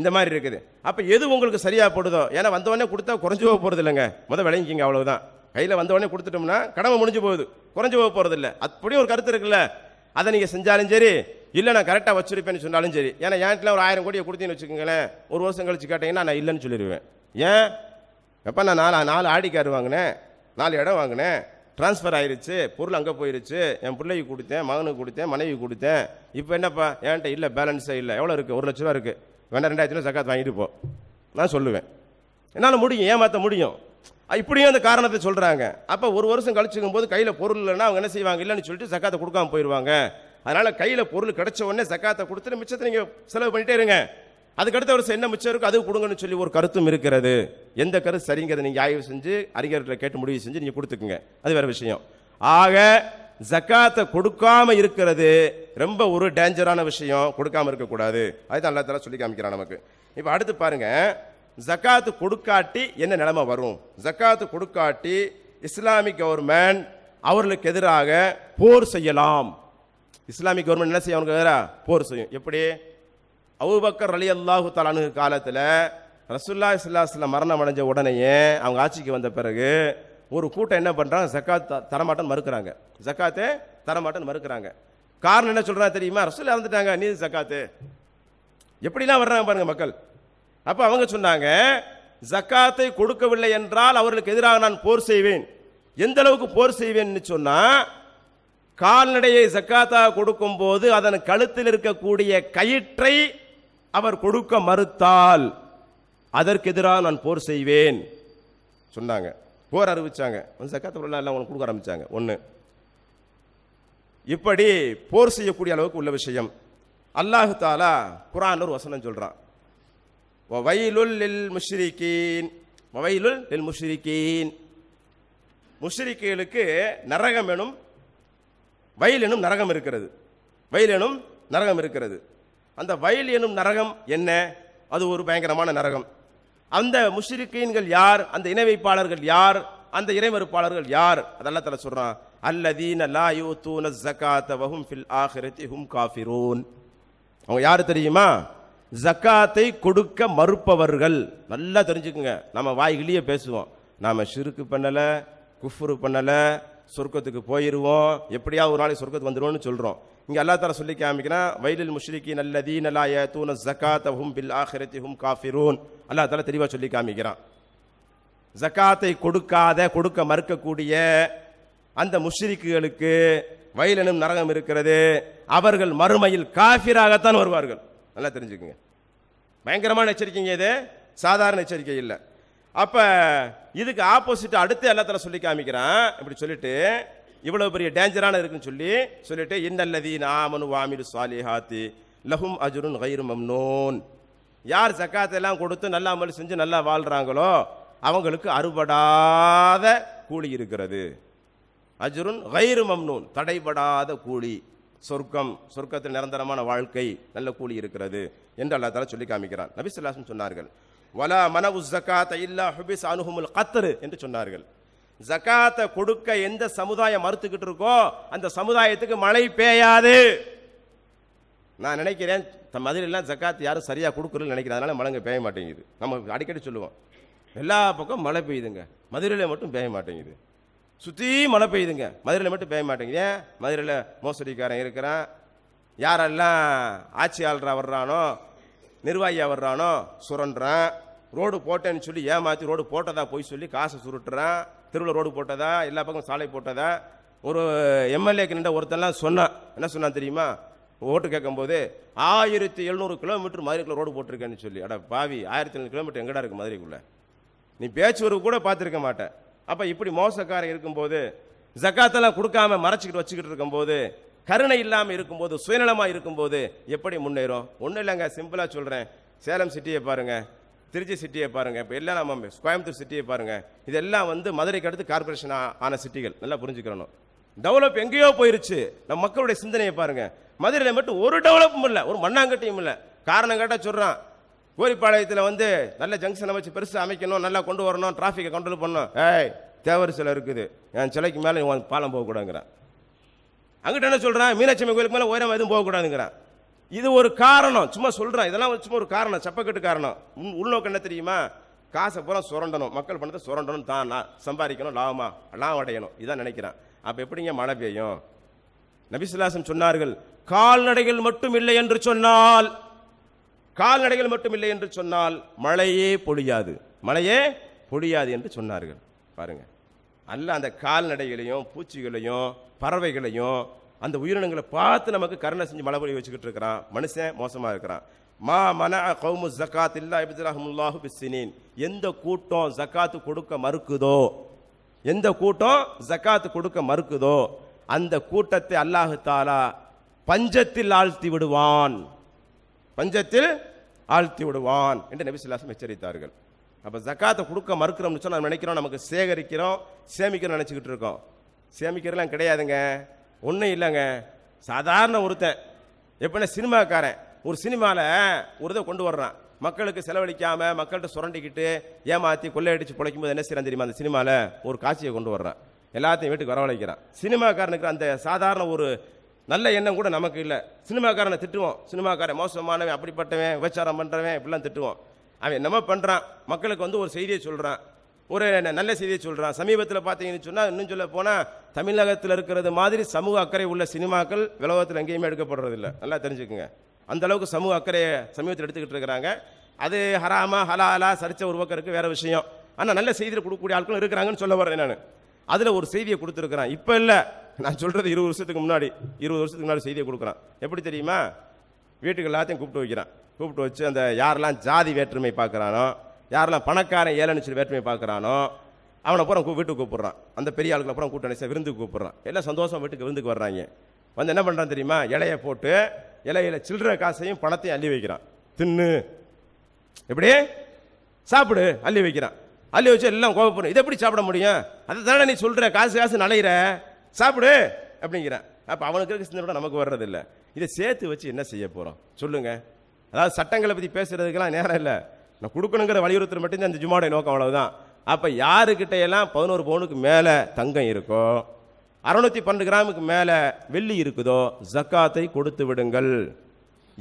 இந்த மாதிரி இருக்குது அப்போ எது உங்களுக்கு சரியாக போடுதோ ஏன்னா வந்தவொடனே கொடுத்தா குறைஞ்சி போக போகிறது இல்லைங்க முதல் விளங்கிக்கிங்க அவ்வளோதான் கையில் வந்தவொடனே கொடுத்துட்டோம்னா கடமை முடிஞ்சு போகுது குறைஞ்சி போக போகிறது இல்லை அப்படியே ஒரு கருத்து இருக்குல்ல அதை நீங்கள் செஞ்சாலும் சரி இல்லை நான் கரெக்டாக வச்சுருப்பேன்னு சொன்னாலும் சரி ஏன்னா என்கிட்ட ஒரு ஆயிரம் கோடியை கொடுத்தீங்கன்னு வச்சுக்கோங்களேன் ஒரு வருஷம் கழிச்சு கேட்டீங்கன்னா நான் இல்லைன்னு சொல்லிடுவேன் ஏன் எப்போ நான் நாலு நாலு ஆடி கார் வாங்கினேன் நாலு இடம் வாங்கினேன் ட்ரான்ஸ்ஃபர் ஆயிடுச்சு பொருள் அங்கே போயிருச்சு என் பிள்ளைக்கு கொடுத்தேன் மகனுக்கு கொடுத்தேன் மனைவி கொடுத்தேன் இப்போ என்னப்பா ஏன்ட்ட இல்லை பேலன்ஸே இல்லை எவ்வளோ இருக்குது ஒரு லட்ச ரூபா இருக்குது வேணா ரெண்டாயிரத்து ரூபா சக்காத் வாங்கிட்டு போ நான் சொல்லுவேன் என்னால் முடியும் ஏமாற்ற முடியும் இப்படியும் அந்த காரணத்தை சொல்கிறாங்க அப்போ ஒரு வருஷம் கழிச்சுக்கும் போது கையில் பொருள் இல்லைன்னா அவங்க என்ன செய்வாங்க இல்லைன்னு சொல்லிட்டு சக்காத்தை கொடுக்காம போயிடுவாங்க அதனால் கையில் பொருள் கிடைச்ச உடனே சக்காத்தை கொடுத்துட்டு மிச்சத்தை நீங்கள் செலவு பண்ணிட்டே இருங்க அதுக்கடுத்த வருஷம் என்ன மிச்சம் இருக்கோ அது கொடுங்கன்னு சொல்லி ஒரு கருத்தும் இருக்கிறது எந்த கருத்து சரிங்கிறத நீங்கள் ஆய்வு செஞ்சு அறிஞர்களை கேட்டு முடிவு செஞ்சு நீங்கள் கொடுத்துக்குங்க அது வேறு விஷயம் ஆக ஜக்காத்தை கொடுக்காம இருக்கிறது ரொம்ப ஒரு டேஞ்சரான விஷயம் கொடுக்காம இருக்கக்கூடாது அதுதான் எல்லாத்தெல்லாம் சொல்லி காமிக்கிறான் நமக்கு இப்போ அடுத்து பாருங்கள் ஜக்காத்து கொடுக்காட்டி என்ன நிலைமை வரும் ஜக்காத்து கொடுக்காட்டி இஸ்லாமிக் கவர்மெண்ட் அவர்களுக்கு எதிராக போர் செய்யலாம் இஸ்லாமிக் கவர்மெண்ட் என்ன செய்யும் அவனுக்கு எதிராக போர் செய்யும் எப்படி அவுபக்கர் அலி அல்லாஹு தாலானு காலத்தில் ரசுல்லா இஸ்லாஸ்ல மரணம் அடைஞ்ச உடனேயே அவங்க ஆட்சிக்கு வந்த பிறகு ஒரு கூட்டம் என்ன பண்ணுறாங்க ஜக்காத் தரமாட்டேன்னு மறுக்கிறாங்க ஜக்காத்தே தரமாட்டேன்னு மறுக்கிறாங்க காரணம் என்ன சொல்கிறா தெரியுமா ரசுல்லா இறந்துட்டாங்க நீ ஜக்காத்து எப்படிலாம் வர்றாங்க பாருங்கள் மக்கள் அப்போ அவங்க சொன்னாங்க ஜக்காத்தை கொடுக்கவில்லை என்றால் அவர்களுக்கு எதிராக நான் போர் செய்வேன் எந்த அளவுக்கு போர் செய்வேன்னு சொன்னால் கால்நடையை ஜக்காத்தாக கொடுக்கும்போது அதன் கழுத்தில் இருக்கக்கூடிய கயிற்றை அவர் கொடுக்க மறுத்தால் அதற்கு எதிராக நான் போர் செய்வேன் சொன்னாங்க போர் அறிவிச்சாங்க ஜக்காத்த உங்களுக்கு கொடுக்க ஆரம்பித்தாங்க ஒன்று இப்படி போர் செய்யக்கூடிய அளவுக்கு உள்ள விஷயம் அல்லாஹு தாலா குரான் ஒரு வசனம் சொல்கிறான் முஷ்ரிக்களுக்கு லில் நரகம் எனும் வயல் எனும் நரகம் இருக்கிறது வயல் எனும் நரகம் இருக்கிறது அந்த வயல் எனும் நரகம் என்ன அது ஒரு பயங்கரமான நரகம் அந்த முஷ்ரிக்கீன்கள் யார் அந்த இணைவைப்பாளர்கள் யார் அந்த இறைமறுப்பாளர்கள் யார் அதெல்லாம் தலை சொல்கிறான் அல்லதீன லா யூ தூன ஜக்காத்த வஹும் ஃபில் ஆஹிரத்தி ஹும் காஃபிரூன் அவங்க யார் தெரியுமா ஜக்காத்தை கொடுக்க மறுப்பவர்கள் நல்லா தெரிஞ்சுக்குங்க நம்ம வாய்கிலேயே பேசுவோம் நாம் ஷிருக்கு பண்ணலை குஃபுரு பண்ணலை சொர்க்கத்துக்கு போயிடுவோம் எப்படியாவது ஒரு நாளைக்கு சொர்க்கத்துக்கு வந்துடுவோம்னு சொல்கிறோம் இங்கே அல்லா தர சொல்லி காமிக்கிறான் வயலில் முஷ்ரிக்கி நல்லா ஏ தூன ஜக்காத்த ஹும் பில் ஆஹிரத்தி ஹும் காஃபிரூன் அல்லா தலை தெளிவாக சொல்லி காமிக்கிறான் ஜக்காத்தை கொடுக்காத கொடுக்க மறுக்கக்கூடிய அந்த முஷ்ரிக்குகளுக்கு வயலனும் நரகம் இருக்கிறது அவர்கள் மறுமையில் காஃபிராகத்தான் வருவார்கள் நல்லா தெரிஞ்சுக்குங்க பயங்கரமான எச்சரிக்கைங்க இது சாதாரண எச்சரிக்கை இல்லை அப்போ இதுக்கு ஆப்போசிட் அடுத்து எல்லாத்தில் சொல்லி காமிக்கிறான் இப்படி சொல்லிட்டு இவ்வளோ பெரிய டேஞ்சரான இருக்குன்னு சொல்லி சொல்லிட்டு இன்னல்லதி நாமனு வாமிடு ஹாத்தி லஹும் அஜுருன் ஹைரு மம்னோன் யார் சக்காத்தெல்லாம் கொடுத்து நல்லா அமல் செஞ்சு நல்லா வாழ்கிறாங்களோ அவங்களுக்கு அறுபடாத கூலி இருக்கிறது அஜுருன் ஹைரு மம்னூன் தடைபடாத கூலி சொர்க்கம் சொர்க்கத்தில் நிரந்தரமான வாழ்க்கை நல்ல கூலி இருக்கிறது என்று அல்லா தாலா சொல்லி காமிக்கிறான் நபிசுல்லாசன் சொன்னார்கள் வலா மனவு ஜக்காத்த இல்லா ஹுபிஸ் அனுகுமுல் கத்தரு என்று சொன்னார்கள் ஜக்காத்தை கொடுக்க எந்த சமுதாயம் மறுத்துக்கிட்டு இருக்கோ அந்த சமுதாயத்துக்கு மழை பெய்யாது நான் நினைக்கிறேன் மதுரையெல்லாம் ஜக்காத்து யாரும் சரியாக கொடுக்குறதுன்னு நினைக்கிறேன் அதனால் மழைங்க பெய்ய மாட்டேங்குது நம்ம அடிக்கடி சொல்லுவோம் எல்லா பக்கம் மழை பெய்யுதுங்க மதுரையில் மட்டும் பெய்ய மாட்டேங்குது சுற்றி மழை பெய்யுதுங்க மதுரையில் மட்டும் பெய்ய மாட்டேங்க ஏன் மதுரையில் மோசடிக்காரன் இருக்கிறான் யாரெல்லாம் ஆட்சியாளராக வர்றானோ நிர்வாகியாக வர்றானோ சுரண்டுறான் ரோடு போட்டேன்னு சொல்லி ஏமாற்றி ரோடு போட்டதா போய் சொல்லி காசை சுருட்டுறான் திருவிழா ரோடு போட்டதா எல்லா பக்கம் சாலை போட்டதா ஒரு எம்எல்ஏக்கு நின்ற ஒருத்தன்லாம் சொன்னான் என்ன சொன்னான் தெரியுமா ஓட்டு கேட்கும்போது ஆயிரத்தி எழுநூறு கிலோமீட்டர் மதுரைக்குள்ளே ரோடு போட்டிருக்கேன்னு சொல்லி அட பாவி ஆயிரத்தி எழுநூறு கிலோமீட்டர் எங்கடா இருக்குது மதுரைக்குள்ளே நீ பேச்சு கூட பார்த்துருக்க மாட்டேன் அப்போ இப்படி மோசக்காரன் இருக்கும்போது ஜக்காத்தெல்லாம் கொடுக்காம மறைச்சிக்கிட்டு வச்சுக்கிட்டு இருக்கும்போது கருணை இல்லாமல் இருக்கும்போது சுயநலமாக இருக்கும்போது எப்படி முன்னேறும் ஒன்றும் இல்லைங்க சிம்பிளாக சொல்கிறேன் சேலம் சிட்டியை பாருங்கள் திருச்சி சிட்டியை பாருங்கள் இப்போ எல்லாம் நம்ம கோயம்புத்தூர் சிட்டியை பாருங்கள் இதெல்லாம் வந்து மதுரைக்கு அடுத்து கார்பரேஷன் ஆன சிட்டிகள் நல்லா புரிஞ்சுக்கிறணும் டெவலப் எங்கேயோ போயிருச்சு நம்ம மக்களுடைய சிந்தனையை பாருங்கள் மதுரையில் மட்டும் ஒரு டெவலப்பும் இல்லை ஒரு மண்ணாங்கட்டியும் இல்லை காரணம் கேட்டால் சொல்கிறான் கோரிப்பாளையத்தில் வந்து நல்ல ஜங்ஷனை வச்சு பெருசாக அமைக்கணும் நல்லா கொண்டு வரணும் டிராஃபிக்கை கண்ட்ரோல் பண்ணணும் ஏய் தேவர் சிலை இருக்குது என் சிலைக்கு மேலே பாலம் போகக்கூடாதுங்கிறான் அங்கிட்ட என்ன சொல்கிறான் மீனாட்சி கோயிலுக்கு மேலே உயரம் எதுவும் போகக்கூடாதுங்கிறான் இது ஒரு காரணம் சும்மா சொல்கிறேன் இதெல்லாம் சும்மா ஒரு காரணம் சப்பக்கட்டு காரணம் உள்ளோக்கம் என்ன தெரியுமா காசை பூரா சுரண்டணும் மக்கள் பணத்தை சுரண்டணும் தான் நான் சம்பாதிக்கணும் லாபமா லாபம் அடையணும் இதான் நினைக்கிறான் அப்போ எப்படிங்க மழை பெய்யும் நபிசுல்லாசம் சொன்னார்கள் கால்நடைகள் மட்டும் இல்லை என்று சொன்னால் கால்நடைகள் மட்டும் இல்லை என்று சொன்னால் மழையே பொழியாது மழையே பொழியாது என்று சொன்னார்கள் பாருங்க அல்ல அந்த கால்நடைகளையும் பூச்சிகளையும் பறவைகளையும் அந்த உயிரினங்களை பார்த்து நமக்கு கருணை செஞ்சு மழை பொழி வச்சுக்கிட்டு இருக்கிறான் மனுஷன் மோசமாக இருக்கிறான் மா மன கௌமு ஜக்காத் இல்லா இபிதுல்லாஹு பிஸ்ஸினின் எந்த கூட்டம் ஜக்காத்து கொடுக்க மறுக்குதோ எந்த கூட்டம் ஜக்காத்து கொடுக்க மறுக்குதோ அந்த கூட்டத்தை அல்லாஹு தாலா பஞ்சத்தில் ஆழ்த்தி விடுவான் பஞ்சத்தில் ஆழ்த்தி விடுவான் என்று நபிசுல்லாசம் எச்சரித்தார்கள் அப்போ ஜக்காத்தை கொடுக்க மறுக்கிறோம்னு சொன்னால் நம்ம நினைக்கிறோம் நமக்கு சேகரிக்கிறோம் சேமிக்கிறோம் நினச்சிக்கிட்டு இருக்கோம் சேமிக்கிறலாம் கிடையாதுங்க ஒன்றும் இல்லைங்க சாதாரண ஒருத்தன் எப்படின்னா சினிமாக்காரன் ஒரு சினிமாவில் ஒரு இதை கொண்டு வர்றான் மக்களுக்கு செலவழிக்காமல் மக்கள்கிட்ட சுரண்டிக்கிட்டு ஏமாற்றி கொள்ளையடிச்சு பிழைக்கும் போது என்ன செய்யறான் தெரியுமா அந்த சினிமாவில் ஒரு காட்சியை கொண்டு வர்றான் எல்லாத்தையும் வீட்டுக்கு வரவழைக்கிறான் சினிமாக்காரனுக்கு அந்த சாதாரண ஒரு நல்ல எண்ணம் கூட நமக்கு இல்லை சினிமாக்காரனை திட்டுவோம் சினிமாக்காரன் மோசமானவன் அப்படிப்பட்டவன் விபச்சாரம் பண்ணுறவன் இப்படிலாம் திட்டுவோம் அவன் என்னமோ பண்ணுறான் மக்களுக்கு வந்து ஒரு செய்தியை சொல்கிறான் ஒரு நல்ல செய்தியை சொல்கிறான் சமீபத்தில் பார்த்தீங்கன்னு சொன்னால் இன்னும் சொல்ல போனால் தமிழகத்தில் இருக்கிறது மாதிரி சமூக அக்கறை உள்ள சினிமாக்கள் உலகத்தில் எங்கேயுமே எடுக்கப்படுறதில்ல நல்லா தெரிஞ்சுக்குங்க அந்தளவுக்கு சமூக அக்கறையை சமீபத்தில் எடுத்துக்கிட்டு இருக்கிறாங்க அது ஹராமா ஹலாலா சரிச்ச ஒரு பக்கம் இருக்குது வேறு விஷயம் ஆனால் நல்ல செய்தியில் கொடுக்கக்கூடிய ஆட்களும் இருக்கிறாங்கன்னு சொல்ல வரேன் நான் அதில் ஒரு செய்தியை கொடுத்துருக்குறான் இப்போ இல்லை நான் சொல்கிறது இருபது வருஷத்துக்கு முன்னாடி இருபது வருஷத்துக்கு முன்னாடி செய்தியை கொடுக்குறான் எப்படி தெரியுமா வீட்டுக்கு எல்லாத்தையும் கூப்பிட்டு வைக்கிறான் கூப்பிட்டு வச்சு அந்த யாரெல்லாம் ஜாதி வேற்றுமை பார்க்குறானோ யாரெல்லாம் பணக்காரன் ஏழனு வேற்றுமை பார்க்குறானோ அவனை அப்புறம் வீட்டுக்கு கூப்பிட்றான் அந்த பெரிய ஆளுக்கு அப்புறம் கூட்டணி விருந்துக்கு கூப்பிட்றான் எல்லாம் சந்தோஷம் வீட்டுக்கு விருந்துக்கு வர்றாங்க வந்து என்ன பண்ணுறான் தெரியுமா இலையை போட்டு இலையில சில்லற காசையும் பணத்தையும் அள்ளி வைக்கிறான் தின்னு எப்படி சாப்பிடு அள்ளி வைக்கிறான் அள்ளி வச்சு எல்லாம் கோவப்படும் இதை எப்படி சாப்பிட முடியும் அதை தானே நீ சொல்கிற காசு காசு நலையிற சாப்பிடு அப்படிங்கிறேன் அப்போ அவனுக்கு இருக்க சிந்தனை நமக்கு வர்றதில்லை இதை சேர்த்து வச்சு என்ன செய்ய போகிறோம் சொல்லுங்கள் அதாவது சட்டங்களை பற்றி பேசுகிறதுக்கெல்லாம் நேரம் இல்லை நான் கொடுக்கணுங்கிற வலியுறுத்தல் மட்டும்தான் அந்த ஜுமாவுடைய நோக்கம் அவ்வளவுதான் அப்போ யாருக்கிட்ட எல்லாம் பதினோரு பவுனுக்கு மேலே தங்கம் இருக்கோ அறுநூத்தி பன்னெண்டு கிராமுக்கு மேலே வெள்ளி இருக்குதோ ஜக்காத்தை கொடுத்து விடுங்கள்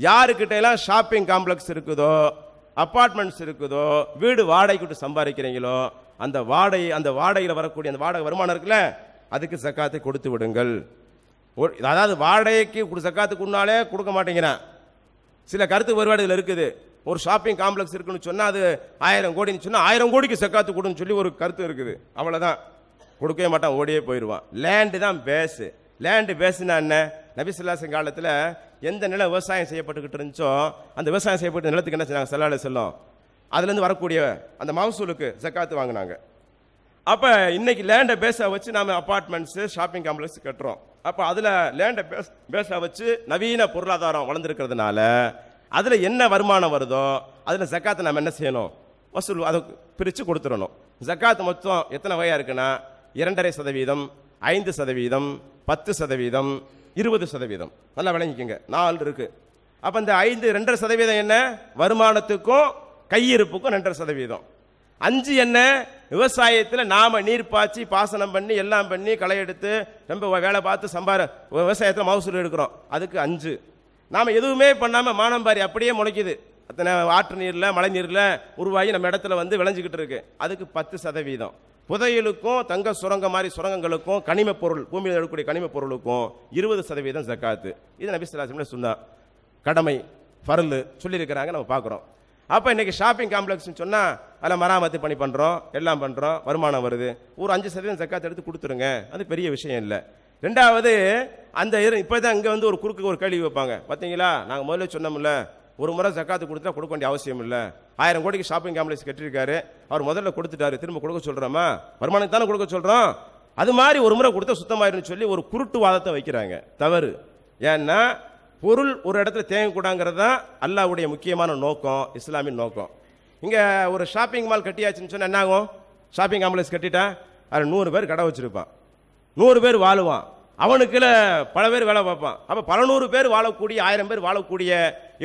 யாருக்கிட்ட எல்லாம் ஷாப்பிங் காம்ப்ளெக்ஸ் இருக்குதோ அப்பார்ட்மெண்ட்ஸ் இருக்குதோ வீடு வாடகைக்கு விட்டு சம்பாதிக்கிறீங்களோ அந்த வாடகை அந்த வாடகையில் வரக்கூடிய அந்த வாடகை வருமானம் இருக்குல்ல அதுக்கு சக்காத்தை கொடுத்து விடுங்கள் அதாவது வாடகைக்கு சக்காத்துக்கு கொடுனாலே கொடுக்க மாட்டேங்கிறான் சில கருத்து வருவாடுகள் இருக்குது ஒரு ஷாப்பிங் காம்ப்ளெக்ஸ் இருக்குன்னு சொன்னால் அது ஆயிரம் கோடின்னு சொன்னால் ஆயிரம் கோடிக்கு சக்காத்து கொடுன்னு சொல்லி ஒரு கருத்து இருக்குது அவ்வளோதான் கொடுக்கவே மாட்டான் ஓடியே போயிடுவான் லேண்டு தான் பேஸு லேண்டு பேஸுனா என்ன நபிசுல்லாசன் காலத்தில் எந்த நிலம் விவசாயம் செய்யப்பட்டுக்கிட்டு இருந்துச்சோ அந்த விவசாயம் செய்யப்பட்ட நிலத்துக்கு என்ன செய்யாங்க செல்லால செல்லும் அதுலேருந்து வரக்கூடிய அந்த மகசூலுக்கு ஜக்காத்து வாங்கினாங்க அப்போ இன்றைக்கி லேண்டை பேஸாக வச்சு நாம் அப்பார்ட்மெண்ட்ஸு ஷாப்பிங் காம்ப்ளெக்ஸ் கட்டுறோம் அப்போ அதில் லேண்டை பேஸ் பேஸாக வச்சு நவீன பொருளாதாரம் வளர்ந்துருக்கிறதுனால அதில் என்ன வருமானம் வருதோ அதில் ஜக்காத்தை நம்ம என்ன செய்யணும் வசூல் அதை பிரித்து கொடுத்துடணும் ஜக்காத்து மொத்தம் எத்தனை வகையாக இருக்குன்னா இரண்டரை சதவீதம் ஐந்து சதவீதம் பத்து சதவீதம் இருபது சதவீதம் நல்லா விளங்கிக்கோங்க நாலு இருக்கு அப்போ இந்த ஐந்து ரெண்டரை சதவீதம் என்ன வருமானத்துக்கும் கையிருப்புக்கும் ரெண்டரை சதவீதம் அஞ்சு என்ன விவசாயத்தில் நாம் நீர் பாய்ச்சி பாசனம் பண்ணி எல்லாம் பண்ணி களை எடுத்து ரொம்ப வேலை பார்த்து சம்பார விவசாயத்தில் மகசூல் எடுக்கிறோம் அதுக்கு அஞ்சு நாம் எதுவுமே பண்ணாமல் மானம்பாரி அப்படியே முளைக்குது அத்தனை ஆற்று நீரில் மழை நீரில் உருவாகி நம்ம இடத்துல வந்து விளைஞ்சிக்கிட்டு இருக்கு அதுக்கு பத்து சதவீதம் புதையலுக்கும் தங்க சுரங்கம் மாதிரி சுரங்கங்களுக்கும் கனிம பொருள் பூமியில் எடுக்கக்கூடிய கனிம பொருளுக்கும் இருபது சதவீதம் ஜக்காத்து இது நபி சொல்லாசம்ல சொன்னான் கடமை ஃபரல் சொல்லியிருக்கிறாங்க நம்ம பார்க்குறோம் அப்போ இன்னைக்கு ஷாப்பிங் காம்ப்ளெக்ஸ்னு சொன்னால் அதில் மராமத்து பணி பண்ணுறோம் எல்லாம் பண்ணுறோம் வருமானம் வருது ஒரு அஞ்சு சதவீதம் ஜக்காத்து எடுத்து கொடுத்துருங்க அது பெரிய விஷயம் இல்லை ரெண்டாவது அந்த இப்போ தான் இங்கே வந்து ஒரு குறுக்கு ஒரு கேள்வி வைப்பாங்க பார்த்தீங்களா நாங்கள் முதல்ல சொன்னோம்ல ஒரு முறை ஜக்காத்து கொடுத்தா கொடுக்க வேண்டிய அவசியம் இல்லை ஆயிரம் கோடிக்கு ஷாப்பிங் காம்ப்ளெக்ஸ் கட்டிருக்காரு அவர் முதல்ல கொடுத்துட்டாரு திரும்ப கொடுக்க சொல்றோமா வருமானம் தானே கொடுக்க சொல்கிறோம் அது மாதிரி ஒரு முறை கொடுத்தா சுத்தமாயிருன்னு சொல்லி ஒரு குருட்டு வாதத்தை வைக்கிறாங்க தவறு ஏன்னா பொருள் ஒரு இடத்துல தேங்கக்கூடாங்கிறது தான் அல்லாவுடைய முக்கியமான நோக்கம் இஸ்லாமின் நோக்கம் இங்கே ஒரு ஷாப்பிங் மால் கட்டியாச்சுன்னு சொன்னால் என்ன ஆகும் ஷாப்பிங் காம்ப்ளெக்ஸ் கட்டிட்டா அதில் நூறு பேர் கடை வச்சுருப்பான் நூறு பேர் வாழுவான் அவனுக்குள்ள பல பேர் வேலை பார்ப்பான் அப்போ பல நூறு பேர் வாழக்கூடிய ஆயிரம் பேர் வாழக்கூடிய